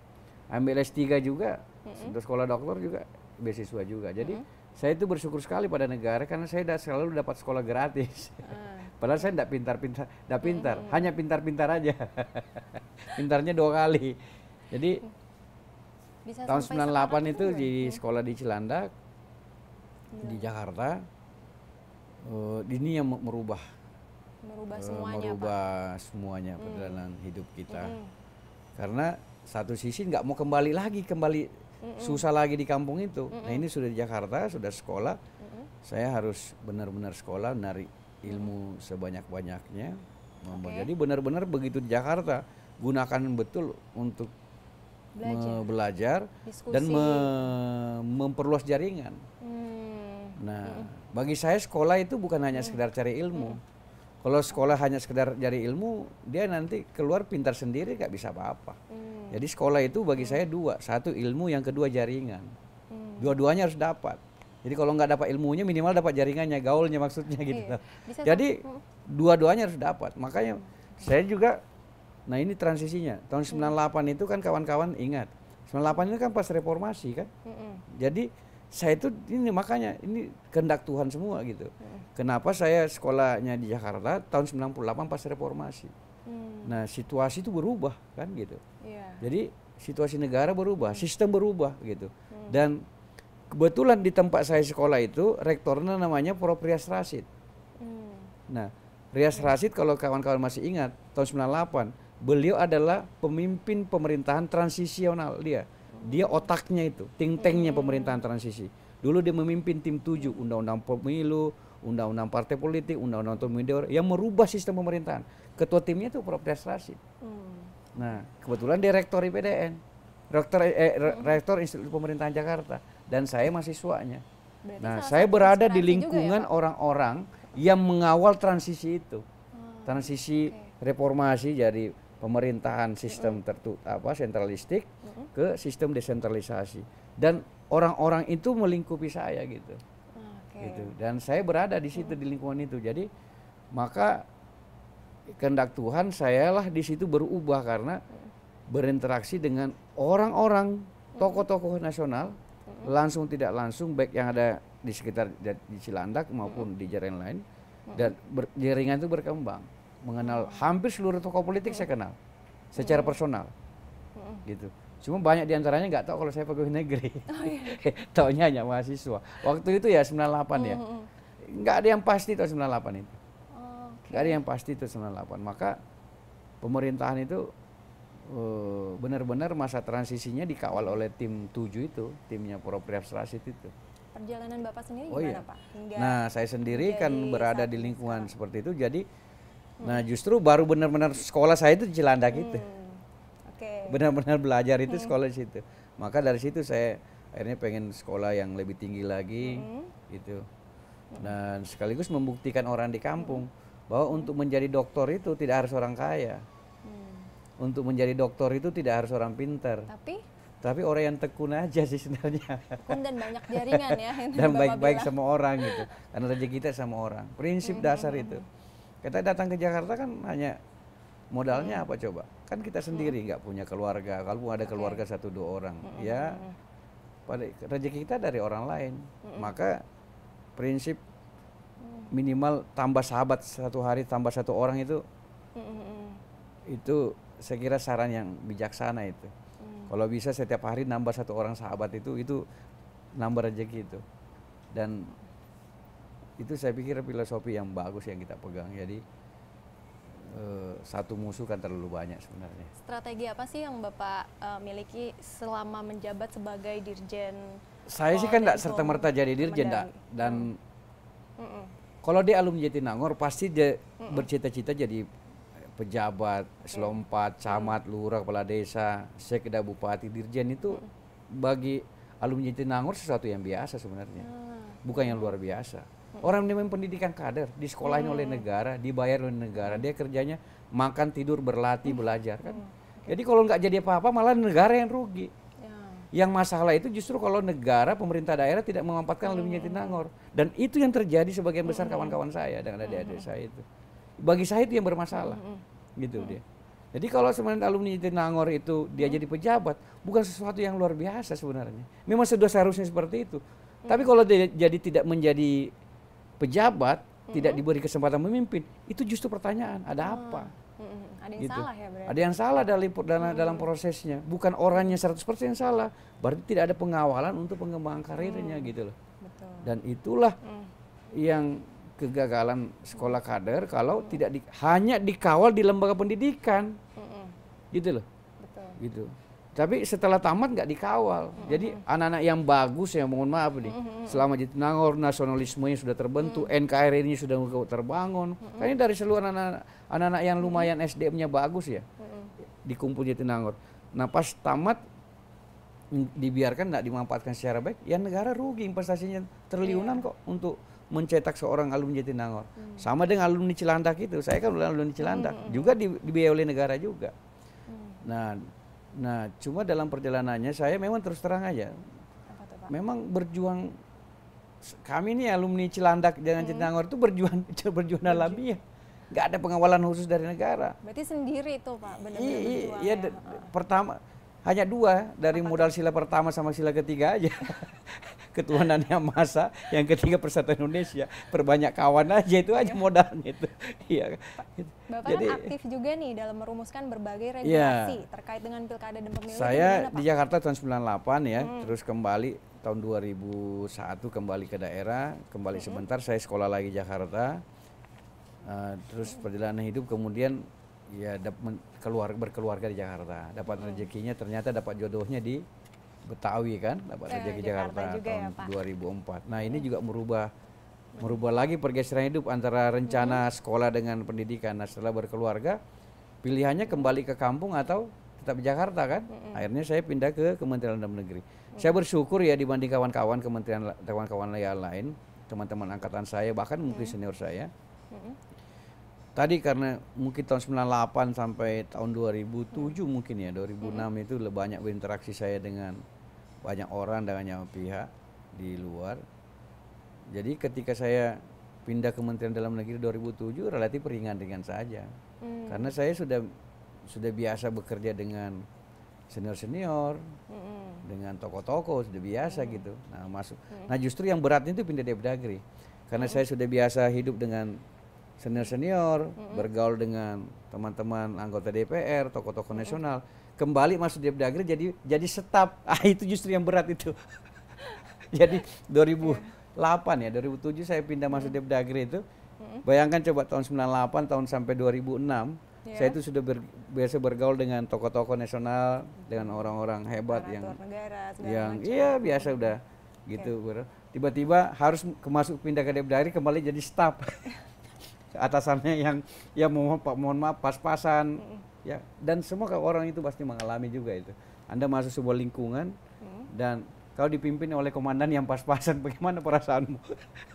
[SPEAKER 2] Ambil S3 juga, mm terus sekolah dokter juga beasiswa juga. Jadi mm saya itu bersyukur sekali pada negara karena saya selalu dapat sekolah gratis. Mm. Padahal saya tidak pintar-pintar, tidak pintar, hanya pintar-pintar aja. Pintarnya dua kali. Jadi bisa tahun 98 itu di iya. sekolah di Cilandak
[SPEAKER 1] Gila. di
[SPEAKER 2] Jakarta uh, ini yang merubah
[SPEAKER 1] merubah eh, semuanya uh, merubah
[SPEAKER 2] Pak. semuanya hmm. perjalanan hidup kita hmm. karena satu sisi nggak mau kembali lagi kembali
[SPEAKER 3] hmm. susah lagi
[SPEAKER 2] di kampung itu nah, hmm. nah ini sudah di Jakarta sudah sekolah hmm. saya harus benar-benar sekolah nari ilmu sebanyak-banyaknya nah, okay. jadi benar-benar begitu di Jakarta gunakan betul untuk belajar, belajar dan me memperluas jaringan. Hmm. Nah, hmm. bagi saya sekolah itu bukan hanya hmm. sekedar cari ilmu. Hmm. Kalau sekolah hanya sekedar cari ilmu, dia nanti keluar pintar sendiri gak bisa apa-apa. Hmm. Jadi sekolah itu bagi hmm. saya dua, satu ilmu, yang kedua jaringan. Hmm. Dua-duanya harus dapat. Jadi kalau nggak dapat ilmunya minimal dapat jaringannya, gaulnya maksudnya iya, gitu. Iya. Jadi hmm. dua-duanya harus dapat. Makanya saya juga Nah ini transisinya. Tahun 98 hmm. itu kan kawan-kawan ingat. 98 itu kan pas reformasi kan. -hmm. Jadi saya itu ini makanya ini kehendak Tuhan semua gitu. Mm. Kenapa saya sekolahnya di Jakarta tahun 98 pas reformasi. Mm. Nah situasi itu berubah kan gitu. Yeah. Jadi situasi negara berubah, mm. sistem berubah gitu. Mm. Dan kebetulan di tempat saya sekolah itu rektornya namanya Prof. Rias Rasid. Mm. Nah Rias Rasid kalau kawan-kawan masih ingat tahun 98 Beliau adalah pemimpin pemerintahan transisional dia. Dia otaknya itu, think tanknya pemerintahan transisi. Dulu dia memimpin tim tujuh undang-undang pemilu, undang-undang partai politik, undang-undang pemilu yang merubah sistem pemerintahan. Ketua timnya itu Prof. Rasid. Hmm. Nah, kebetulan direktur IPDN. Rektor eh, hmm. rektor Institut Pemerintahan Jakarta dan saya mahasiswanya. Berarti nah, saya berada di ya, lingkungan orang-orang ya, yang mengawal transisi itu. Hmm. transisi okay. reformasi jadi pemerintahan sistem mm apa sentralistik ke sistem desentralisasi dan orang-orang itu melingkupi saya gitu okay. gitu dan saya berada di situ di lingkungan itu jadi maka kehendak Tuhan saya lah di situ berubah karena berinteraksi dengan orang-orang tokoh-tokoh nasional langsung tidak langsung baik yang ada di sekitar di Cilandak maupun di jaring lain dan jaringan itu berkembang mengenal hampir seluruh tokoh politik saya kenal
[SPEAKER 3] secara personal
[SPEAKER 2] gitu cuma banyak diantaranya nggak tahu kalau saya pegawai negeri oh, iya. taunya hanya mahasiswa waktu itu ya 98 ya nggak ada yang pasti tahun 98 itu nggak ada yang pasti itu 98 maka pemerintahan itu benar eh, benar-benar masa transisinya dikawal oleh tim tujuh itu timnya Prof. Rasid itu
[SPEAKER 1] perjalanan bapak sendiri oh, iya. gimana iya. pak Hingga nah saya sendiri kan
[SPEAKER 2] berada di lingkungan sekarang. seperti itu jadi Nah justru baru benar-benar sekolah saya itu di Cilandak hmm. itu. benar Benar-benar belajar itu hmm. sekolah di situ. Maka dari situ saya akhirnya pengen sekolah yang lebih tinggi lagi hmm. gitu. Dan sekaligus membuktikan orang di kampung bahwa untuk menjadi dokter itu tidak harus orang kaya.
[SPEAKER 1] Hmm.
[SPEAKER 2] Untuk menjadi dokter itu tidak harus orang pintar. Tapi tapi orang yang tekun aja sih sebenarnya. Tekun dan
[SPEAKER 1] banyak jaringan ya. dan baik-baik sama orang
[SPEAKER 2] gitu. Karena rezeki kita sama orang. Prinsip hmm, dasar hmm, itu. Kita datang ke Jakarta kan hanya modalnya hmm. apa coba? Kan kita sendiri nggak hmm. punya keluarga. Kalau ada keluarga okay. satu dua orang, hmm. ya pada rezeki kita dari orang lain. Hmm. Maka prinsip mm. minimal tambah sahabat satu hari tambah satu orang itu hmm. itu saya kira saran yang bijaksana itu. Hmm. Kalau bisa setiap hari nambah satu orang sahabat itu itu nambah rezeki itu. Dan itu saya pikir filosofi yang bagus yang kita pegang jadi eh, satu musuh kan terlalu banyak sebenarnya
[SPEAKER 1] strategi apa sih yang bapak uh, miliki selama menjabat sebagai dirjen
[SPEAKER 2] saya sih kan tidak serta merta jadi dirjen dak dan mm -mm. kalau dia alumni Jatinangor pasti dia mm bercita-cita jadi pejabat selompat camat lurah kepala desa sekda bupati dirjen itu bagi alumni Jatinangor sesuatu yang biasa sebenarnya ah. bukan yang luar biasa Orang yang pendidikan kader, disekolahin hmm. oleh negara, dibayar oleh negara, dia kerjanya makan, tidur, berlatih, hmm. belajar kan. Hmm. Okay. Jadi kalau nggak jadi apa-apa malah negara yang rugi. Ya. Yang masalah itu justru kalau negara, pemerintah daerah tidak mengempatkan hmm. alumni Tinangor Dan itu yang terjadi sebagian besar hmm. kawan-kawan hmm. saya dengan adik-adik hmm. saya itu. Bagi saya itu yang bermasalah. Hmm. Gitu hmm. dia. Jadi kalau sebenarnya alumni Tinangor itu dia hmm. jadi pejabat, bukan sesuatu yang luar biasa sebenarnya. Memang sudah seharusnya seperti itu. Hmm. Tapi kalau dia jadi tidak menjadi pejabat mm-hmm. tidak diberi kesempatan memimpin, itu justru pertanyaan, ada hmm. apa?
[SPEAKER 3] Mm-hmm. Ada yang gitu. salah ya berarti. Ada yang
[SPEAKER 2] salah dalam dalam, dalam prosesnya. Bukan orangnya 100% salah, berarti tidak ada pengawalan untuk pengembangan karirnya mm. gitu loh. Betul. Dan itulah mm. yang kegagalan sekolah mm. kader kalau mm. tidak di, hanya dikawal di lembaga pendidikan. Mm hmm Gitu loh. Betul. Gitu. Tapi setelah tamat nggak dikawal. Mm-hmm. Jadi anak-anak yang bagus ya mohon maaf nih. Mm-hmm. Selama di Tenangor nasionalismenya sudah terbentuk, mm-hmm. nkri ini sudah terbangun. Mm-hmm. ini dari seluruh anak-anak yang lumayan mm-hmm. SDM-nya bagus ya. Mm-hmm. Dikumpul di Tenangor. Nah, pas tamat mm, dibiarkan nggak dimanfaatkan secara baik, ya negara rugi investasinya triliunan yeah. kok untuk mencetak seorang alumni Jatinangor. Mm-hmm. Sama dengan alumni Cilandak itu. Saya kan alumni Cilandak, mm-hmm. juga dibiayai oleh negara juga.
[SPEAKER 3] Mm-hmm.
[SPEAKER 2] Nah, Nah, cuma dalam perjalanannya saya memang terus terang aja. Memang berjuang kami ini alumni Cilandak dengan hmm. Cintangor itu berjuang berjuang alamiah. nggak ada pengawalan khusus dari negara.
[SPEAKER 1] Berarti sendiri itu Pak, benar-benar Iya, iya, iya
[SPEAKER 2] ya, pertama hanya dua dari modal sila pertama sama sila ketiga aja. Ketuhanannya masa, yang ketiga Persatuan Indonesia. Perbanyak kawan aja itu aja iya. modalnya itu. Iya. Bapak kan Jadi, kan
[SPEAKER 1] aktif juga nih dalam merumuskan berbagai iya. regulasi ya, terkait dengan pilkada dan pemilu. Saya di
[SPEAKER 2] Jakarta tahun 98 ya, hmm. terus kembali tahun 2001 kembali ke daerah, kembali hmm. sebentar saya sekolah lagi Jakarta. Uh, terus perjalanan hidup kemudian ya keluar berkeluarga di Jakarta dapat hmm. rezekinya ternyata dapat jodohnya di Betawi kan dapat rezeki Jakarta, Jakarta ya, tahun ya, Pak. 2004 nah ini hmm. juga merubah merubah lagi pergeseran hidup antara rencana hmm. sekolah dengan pendidikan nah setelah berkeluarga pilihannya kembali ke kampung atau tetap di Jakarta kan hmm. akhirnya saya pindah ke Kementerian Dalam Negeri hmm. saya bersyukur ya dibanding kawan-kawan Kementerian kawan-kawan lain teman-teman angkatan saya bahkan mungkin hmm. senior saya hmm. Tadi karena mungkin tahun 98 sampai tahun 2007 mungkin ya, 2006 hmm. itu banyak berinteraksi saya dengan banyak orang dengan banyak pihak di luar. Jadi ketika saya pindah Kementerian Dalam Negeri 2007 relatif ringan dengan saja. Hmm. Karena saya sudah sudah biasa bekerja dengan senior-senior, hmm. dengan toko-toko sudah biasa hmm. gitu. Nah, masuk. Hmm. Nah, justru yang beratnya itu pindah Depdagri. Karena hmm. saya sudah biasa hidup dengan senior-senior, mm-hmm. bergaul dengan teman-teman anggota DPR, tokoh-tokoh mm-hmm. nasional, kembali masuk di Dagri jadi jadi setap Ah itu justru yang berat itu. jadi 2008 ya, 2007 saya pindah masuk mm-hmm. Dagri itu. Bayangkan coba tahun 98 tahun sampai 2006 yeah. saya itu sudah ber, biasa bergaul dengan tokoh-tokoh nasional, mm-hmm. dengan orang-orang hebat yang negara, yang macam. iya biasa udah iya. gitu. Yeah. Tiba-tiba harus masuk pindah ke Depdagri kembali jadi staf. atasannya yang ya mohon pak mohon maaf pas-pasan hmm. ya dan semua orang itu pasti mengalami juga itu anda masuk sebuah lingkungan hmm. dan kalau dipimpin oleh komandan yang pas-pasan bagaimana perasaanmu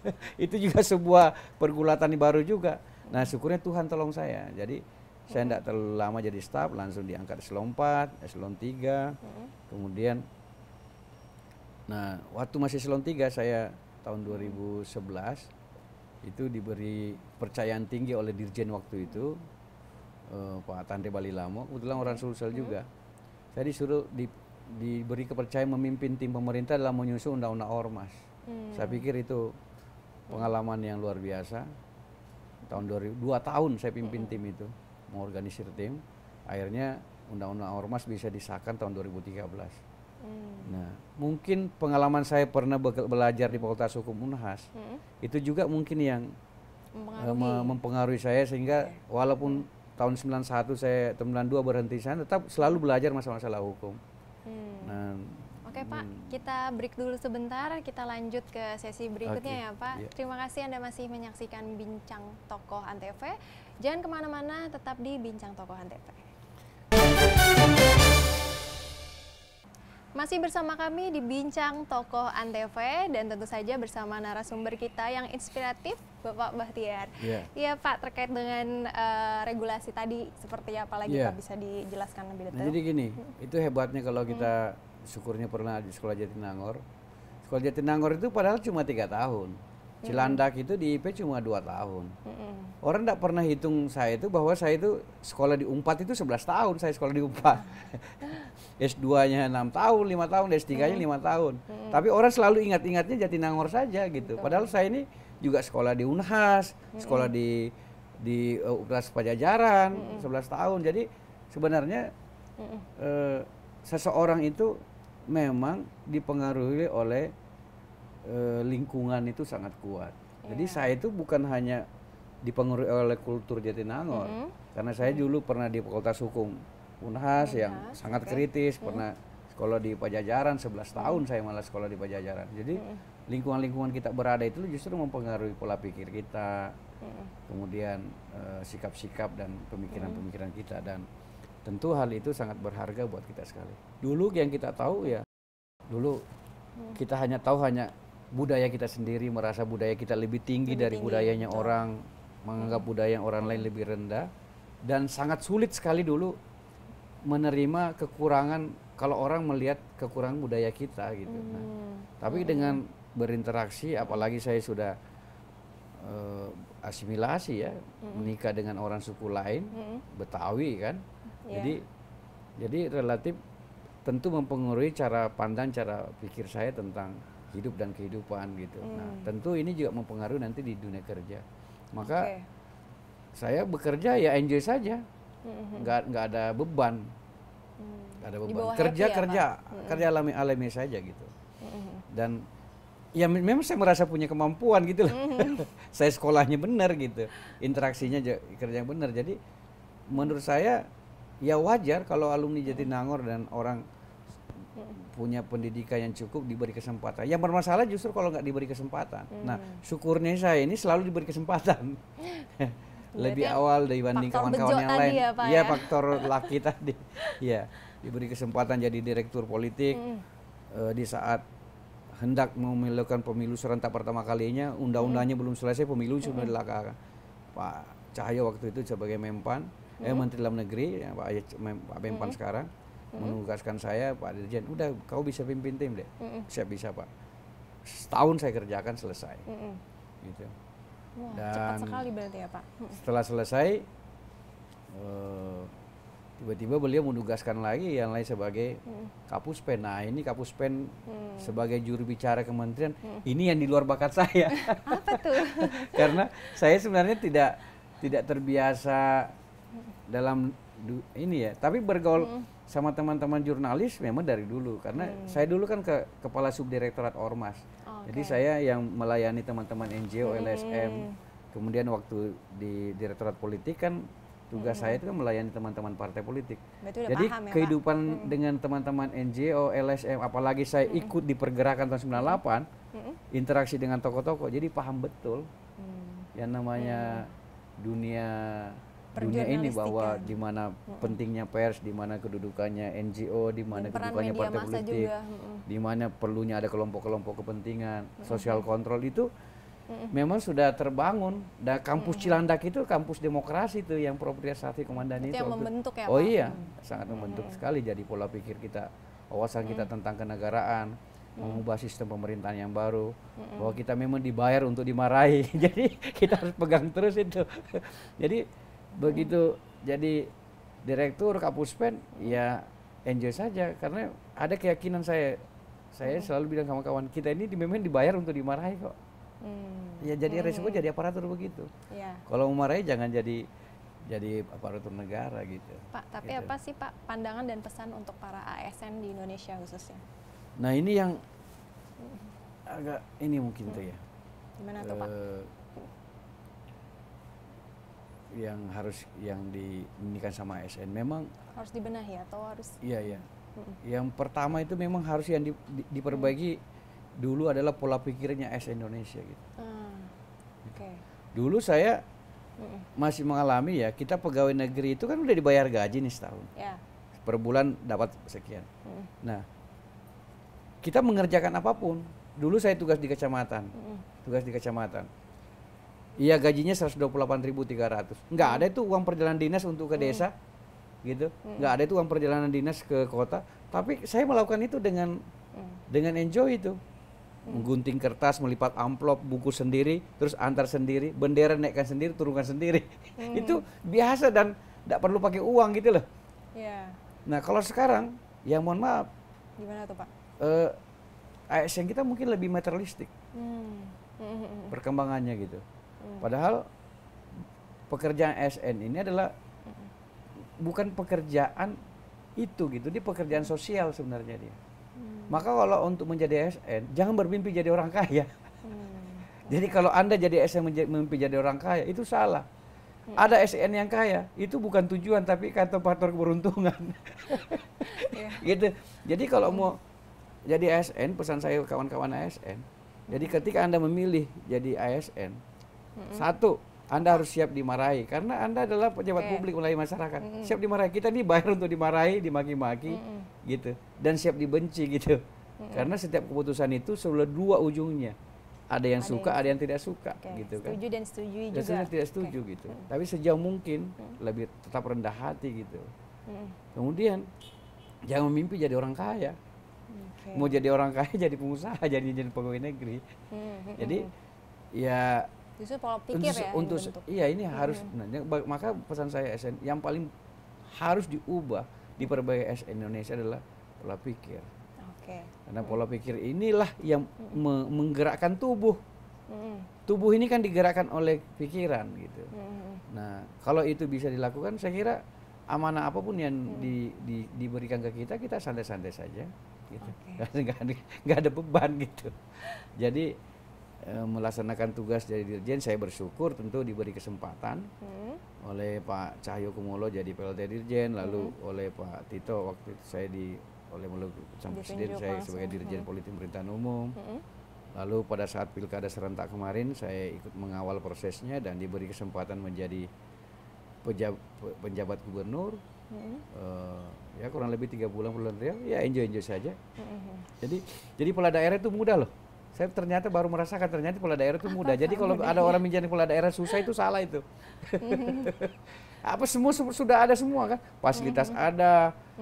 [SPEAKER 2] itu juga sebuah pergulatan baru juga nah syukurnya Tuhan tolong saya jadi hmm. saya tidak terlalu lama jadi staf langsung diangkat eselon 4 eselon 3 hmm. kemudian nah waktu masih eselon 3 saya tahun 2011 itu diberi percayaan tinggi oleh dirjen waktu itu uh, Pak Tante Bali Lamo, kebetulan orang Sulsel hmm. juga saya disuruh di, diberi kepercayaan memimpin tim pemerintah dalam menyusun undang-undang ormas hmm. saya pikir itu pengalaman yang luar biasa tahun 2000, dua tahun saya pimpin hmm. tim itu mengorganisir tim akhirnya undang-undang ormas bisa disahkan tahun 2013 Hmm. Nah, mungkin pengalaman saya pernah be belajar di Fakultas Hukum Unhas, hmm. itu juga mungkin yang mempengaruhi, eh, mempengaruhi saya sehingga yeah. walaupun hmm. tahun 91 saya 92 berhenti saya tetap selalu belajar masalah-masalah hukum. Hmm. Nah,
[SPEAKER 1] Oke okay, Pak, hmm. kita break dulu sebentar, kita lanjut ke sesi berikutnya okay. ya Pak. Yeah. Terima kasih Anda masih menyaksikan Bincang Tokoh Antv. Jangan kemana-mana, tetap di Bincang Tokoh Antv. Masih bersama kami di Bincang Tokoh Antv dan tentu saja bersama narasumber kita yang inspiratif, Bapak Bahtiar. Iya yeah. Pak, terkait dengan uh, regulasi tadi seperti apa lagi yeah. Pak bisa dijelaskan lebih detail? Nah, jadi gini, hmm.
[SPEAKER 2] itu hebatnya kalau hmm. kita hmm. syukurnya pernah di Sekolah Jatinangor. Sekolah Jatinangor itu padahal cuma tiga tahun.
[SPEAKER 1] Hmm. Cilandak
[SPEAKER 2] itu di IP cuma dua tahun. Orang tidak pernah hitung saya itu bahwa saya itu sekolah di Umpat itu 11 tahun saya sekolah di Umpat. Ah. S2-nya 6 tahun, 5 tahun, S3-nya 5 hmm. tahun. Hmm. Tapi orang selalu ingat-ingatnya Jatinangor saja gitu. Betul. Padahal saya ini juga sekolah di Unhas, hmm. sekolah di di uh, Pajajaran hmm. 11 tahun. Jadi sebenarnya hmm. uh, seseorang itu memang dipengaruhi oleh uh, lingkungan itu sangat kuat. Yeah. Jadi iya. saya itu bukan hanya dipengaruhi oleh kultur Jatinangor. Hmm. Karena saya hmm. dulu pernah di Fakultas Hukum Unhas Unhas yang sangat okay. kritis hmm. pernah sekolah di Pajajaran 11 tahun saya malah sekolah di Pajajaran jadi lingkungan-lingkungan kita berada itu justru mempengaruhi pola pikir kita hmm. kemudian eh, sikap-sikap uh, dan pemikiran-pemikiran hmm. kita dan tentu hal itu sangat berharga buat kita sekali dulu yang kita tahu ya dulu hmm. kita hanya tahu hanya budaya kita sendiri merasa budaya kita lebih tinggi lebih dari tinggi, budayanya betul. orang menganggap hmm. budaya orang lain hmm. lebih rendah dan sangat sulit sekali dulu menerima kekurangan kalau orang melihat kekurangan budaya kita gitu. Nah, hmm. Nah, tapi hmm. dengan berinteraksi, apalagi saya sudah uh, asimilasi ya, hmm. menikah dengan orang suku lain, hmm. Betawi kan, yeah. jadi jadi relatif tentu mempengaruhi cara pandang, cara pikir saya tentang hidup dan kehidupan gitu. Nah, hmm. Nah, tentu ini juga mempengaruhi nanti di dunia kerja. Maka okay. saya bekerja ya enjoy saja Mm-hmm. nggak mm -hmm. nggak ada beban
[SPEAKER 3] mm.
[SPEAKER 2] nggak ada beban kerja ya, kerja mm kerja alami alami saja gitu mm -hmm. dan ya memang saya merasa punya kemampuan gitu loh. Mm -hmm. saya sekolahnya benar gitu. Interaksinya kerja yang benar. Jadi menurut saya ya wajar kalau alumni mm. jadi nangor dan orang
[SPEAKER 3] mm.
[SPEAKER 2] punya pendidikan yang cukup diberi kesempatan. Yang bermasalah justru kalau nggak diberi kesempatan. Hmm. Nah, syukurnya saya ini selalu diberi kesempatan. lebih awal dibanding kawan-kawan yang lain. Ya, iya ya, faktor laki tadi. iya diberi kesempatan jadi direktur politik mm. uh, di saat hendak memilukan pemilu serentak pertama kalinya, undang-undangnya mm. belum selesai, pemilu mm. sudah dilakukan. Pak Cahaya waktu itu sebagai Mempan, mm. eh Menteri Dalam Negeri, ya, Pak, Mem, Pak Mempan mm. sekarang mm. menugaskan saya, Pak Dirjen, udah kau bisa pimpin tim deh. Mm. Saya bisa, Pak. Setahun saya kerjakan selesai. Mm. Gitu.
[SPEAKER 3] Wah,
[SPEAKER 1] Dan cepat sekali berarti ya Pak. Setelah
[SPEAKER 2] selesai, eh, tiba-tiba uh, beliau menugaskan lagi yang lain sebagai hmm. kapus pen. Nah ini kapus pen hmm. sebagai juru bicara kementerian. Hmm. Ini yang di luar bakat saya. Apa tuh? Karena saya sebenarnya tidak tidak terbiasa dalam ini ya. Tapi bergaul hmm. sama teman-teman jurnalis memang dari dulu. Karena hmm. saya dulu kan ke kepala subdirektorat ormas jadi saya yang melayani teman-teman NGO hmm. LSM kemudian waktu di direktorat politik kan tugas hmm. saya itu kan melayani teman-teman partai politik. Betul, Jadi paham, ya, kehidupan Pak. dengan teman-teman NGO, LSM, apalagi saya hmm. ikut di pergerakan tahun 98, hmm. interaksi dengan tokoh-tokoh, jadi paham betul hmm. yang namanya hmm. dunia dunia ini bahwa di mana hmm. pentingnya pers, di mana kedudukannya NGO, di mana kedudukannya partai politik, hmm. di mana perlunya ada kelompok-kelompok kepentingan, hmm. sosial kontrol itu
[SPEAKER 3] hmm.
[SPEAKER 2] memang sudah terbangun. Dan kampus hmm. Cilandak itu kampus demokrasi itu yang proprietas Safi Komandan itu. ya Oh iya, sangat membentuk hmm. sekali jadi pola pikir kita, wawasan hmm. kita tentang kenegaraan mengubah sistem pemerintahan yang baru mm bahwa kita memang dibayar untuk dimarahi jadi kita harus pegang terus itu jadi begitu jadi direktur kapuspen ya enjoy saja karena ada keyakinan saya saya hmm. selalu bilang sama kawan kita ini memang dibayar untuk dimarahi kok
[SPEAKER 3] hmm. ya jadi hmm. resiko iya, iya. jadi
[SPEAKER 2] aparatur begitu ya. kalau memarahi jangan jadi jadi aparatur negara gitu
[SPEAKER 1] pak tapi gitu. apa sih pak pandangan dan pesan untuk para ASN di Indonesia khususnya nah ini yang hmm.
[SPEAKER 2] agak ini mungkin hmm. tuh ya
[SPEAKER 3] hmm.
[SPEAKER 1] gimana tuh
[SPEAKER 2] pak eh, yang harus yang diinginkan sama ASN memang
[SPEAKER 1] harus dibenahi atau harus iya iya
[SPEAKER 2] yang pertama itu memang harus yang di, di, diperbaiki hmm. dulu adalah pola pikirnya ASN Indonesia gitu
[SPEAKER 1] hmm. Ah, okay.
[SPEAKER 2] dulu saya hmm. masih mengalami ya kita pegawai negeri itu kan udah dibayar gaji nih setahun yeah. per bulan dapat sekian hmm. nah kita mengerjakan apapun dulu saya tugas di kecamatan hmm. tugas di kecamatan Iya gajinya 128.300. Enggak hmm. ada itu uang perjalanan dinas untuk ke hmm. desa. Gitu. Hmm. Gitu. Enggak hmm. ada itu uang perjalanan dinas ke kota, tapi saya melakukan itu dengan
[SPEAKER 3] hmm.
[SPEAKER 2] dengan enjoy itu. Hmm. Menggunting kertas, melipat amplop, buku sendiri, terus antar sendiri, bendera naikkan sendiri, turunkan sendiri. Hmm. itu biasa dan tidak perlu pakai uang gitu loh. Yeah. Nah, kalau sekarang ya mohon maaf. Gimana tuh, Pak? Eh ASN kita mungkin lebih materialistik.
[SPEAKER 1] Hmm.
[SPEAKER 2] Perkembangannya gitu. Padahal pekerjaan ASN ini adalah bukan pekerjaan itu gitu, dia pekerjaan sosial sebenarnya dia. Hmm. Maka kalau untuk menjadi ASN, jangan bermimpi jadi orang kaya. Hmm. jadi kalau Anda jadi ASN mimpi jadi orang kaya, itu salah. Hmm. Ada ASN yang kaya, itu bukan tujuan tapi kata faktor keberuntungan. yeah. gitu. Jadi kalau hmm. mau jadi ASN, pesan saya kawan-kawan ASN. Jadi ketika Anda memilih jadi ASN, satu, Anda harus siap dimarahi karena Anda adalah pejabat okay. publik mulai masyarakat. Mm-hmm. Siap dimarahi. Kita ini bayar untuk dimarahi, dimaki-maki mm-hmm. gitu dan siap dibenci gitu. Mm-hmm. Karena setiap keputusan itu sebelah dua ujungnya. Ada yang ada suka, yang... ada yang tidak suka okay. gitu kan. Setuju
[SPEAKER 1] dan setuju juga. Dan
[SPEAKER 2] tidak setuju okay. gitu. hmm Tapi sejauh mungkin hmm lebih tetap rendah hati gitu. hmm Kemudian jangan mimpi jadi orang kaya. Okay. Mau jadi orang kaya, jadi pengusaha, jadi jadi pegawai negeri.
[SPEAKER 1] hmm Jadi ya Justru pola pikir ya. Untuk iya ini hmm. harus
[SPEAKER 2] nah, maka pesan saya SN yang paling harus diubah diperbaiki SN Indonesia adalah pola pikir. Okay. Karena pola pikir inilah yang me menggerakkan tubuh. Hmm. Tubuh ini kan digerakkan oleh pikiran gitu. Hmm. Nah, kalau itu bisa dilakukan saya kira amanah apapun yang hmm. di, di, diberikan ke kita kita santai-santai saja gitu. Okay. gak ada beban gitu. Jadi Eh, melaksanakan tugas jadi dirjen saya bersyukur tentu diberi kesempatan
[SPEAKER 3] hmm.
[SPEAKER 2] oleh Pak Cahyo Kumolo jadi PLT Dirjen lalu hmm. oleh Pak Tito waktu itu saya di oleh melalui Presiden saya langsung. sebagai Dirjen hmm. Politik Pemerintahan Umum hmm. lalu pada saat pilkada serentak kemarin saya ikut mengawal prosesnya dan diberi kesempatan menjadi penjabat, penjabat gubernur hmm. uh, ya kurang lebih tiga bulan bulan real ya enjoy enjoy saja hmm, hmm, hmm. jadi jadi kepala daerah itu mudah loh saya ternyata baru merasakan ternyata kepala daerah itu mudah. Jadi kalau ada iya. orang menjadi kepala daerah susah itu salah itu. Mm-hmm. Apa semua sudah ada semua kan? Fasilitas mm-hmm. ada,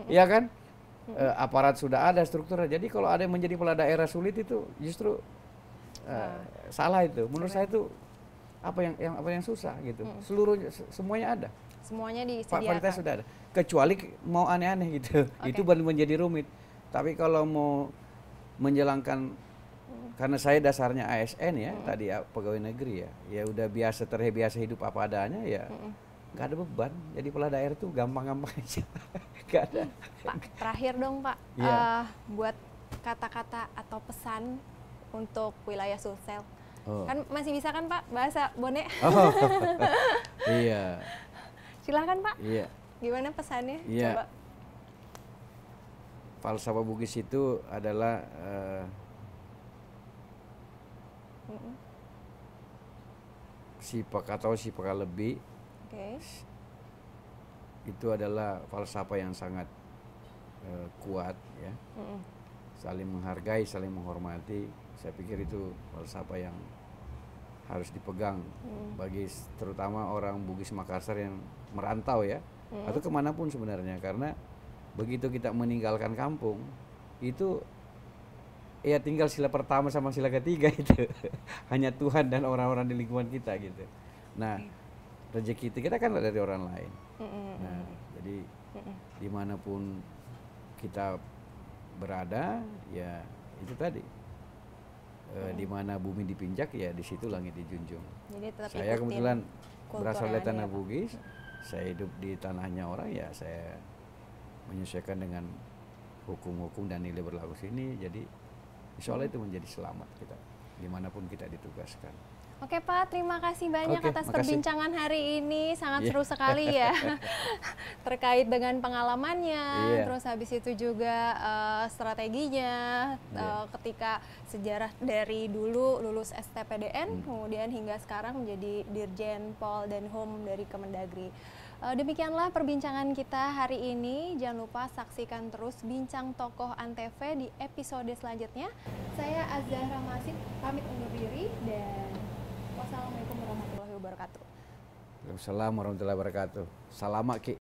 [SPEAKER 2] ya kan? Eh, aparat sudah ada, strukturnya. Jadi kalau ada yang menjadi kepala daerah sulit itu justru eh, ah. salah itu. Menurut iya. saya itu apa yang, yang apa yang susah gitu. Mm. Seluruh semuanya ada.
[SPEAKER 1] Semuanya disediakan. Fasilitas sudah
[SPEAKER 2] ada. Kecuali mau aneh-aneh gitu. Itu baru menjadi rumit. Tapi kalau mau menjalankan karena saya dasarnya ASN ya hmm. tadi ya, pegawai negeri ya ya udah biasa terbiasa hidup apa adanya ya nggak gak ada beban jadi pola daerah itu gampang-gampang aja
[SPEAKER 3] nggak ada pak
[SPEAKER 1] terakhir dong pak ya. uh, buat kata-kata atau pesan untuk wilayah Sulsel oh. kan masih bisa kan pak bahasa bonek oh.
[SPEAKER 2] iya silahkan pak iya
[SPEAKER 1] gimana pesannya iya. coba
[SPEAKER 2] falsafah Bugis itu adalah uh, -hmm. mm Sipak atau sipak lebih. Okay. Itu adalah falsafah yang sangat uh, kuat ya. mm -hmm. Saling menghargai, saling menghormati. Saya pikir itu falsafah yang harus dipegang mm. bagi terutama orang Bugis Makassar yang merantau ya mm. atau kemanapun sebenarnya karena begitu kita meninggalkan kampung itu ya tinggal sila pertama sama sila ketiga itu hanya Tuhan dan orang-orang di lingkungan kita gitu nah rezeki itu kita kan dari orang lain nah jadi dimanapun kita berada ya itu tadi e, eh, di bumi dipinjak ya di situ langit dijunjung jadi tetap saya kebetulan berasal dari tanah Bugis saya hidup di tanahnya orang ya saya menyesuaikan dengan hukum-hukum dan nilai berlaku sini jadi Insya Allah itu menjadi selamat kita dimanapun kita ditugaskan.
[SPEAKER 1] Oke Pak, terima kasih banyak Oke, atas makasih. perbincangan hari ini. Sangat yeah. seru sekali ya. Terkait dengan pengalamannya, yeah. terus habis itu juga uh, strateginya yeah. Iya. uh, ketika sejarah dari dulu lulus STPDN, hmm. kemudian hingga sekarang menjadi Dirjen Pol dan Home dari Kemendagri. Eh, demikianlah perbincangan kita hari ini. Jangan lupa saksikan terus Bincang Tokoh Antv di episode selanjutnya. Saya Azhar Ramasin, pamit undur diri dan wassalamualaikum warahmatullahi wabarakatuh.
[SPEAKER 2] Waalaikumsalam warahmatullahi wabarakatuh. Salamat,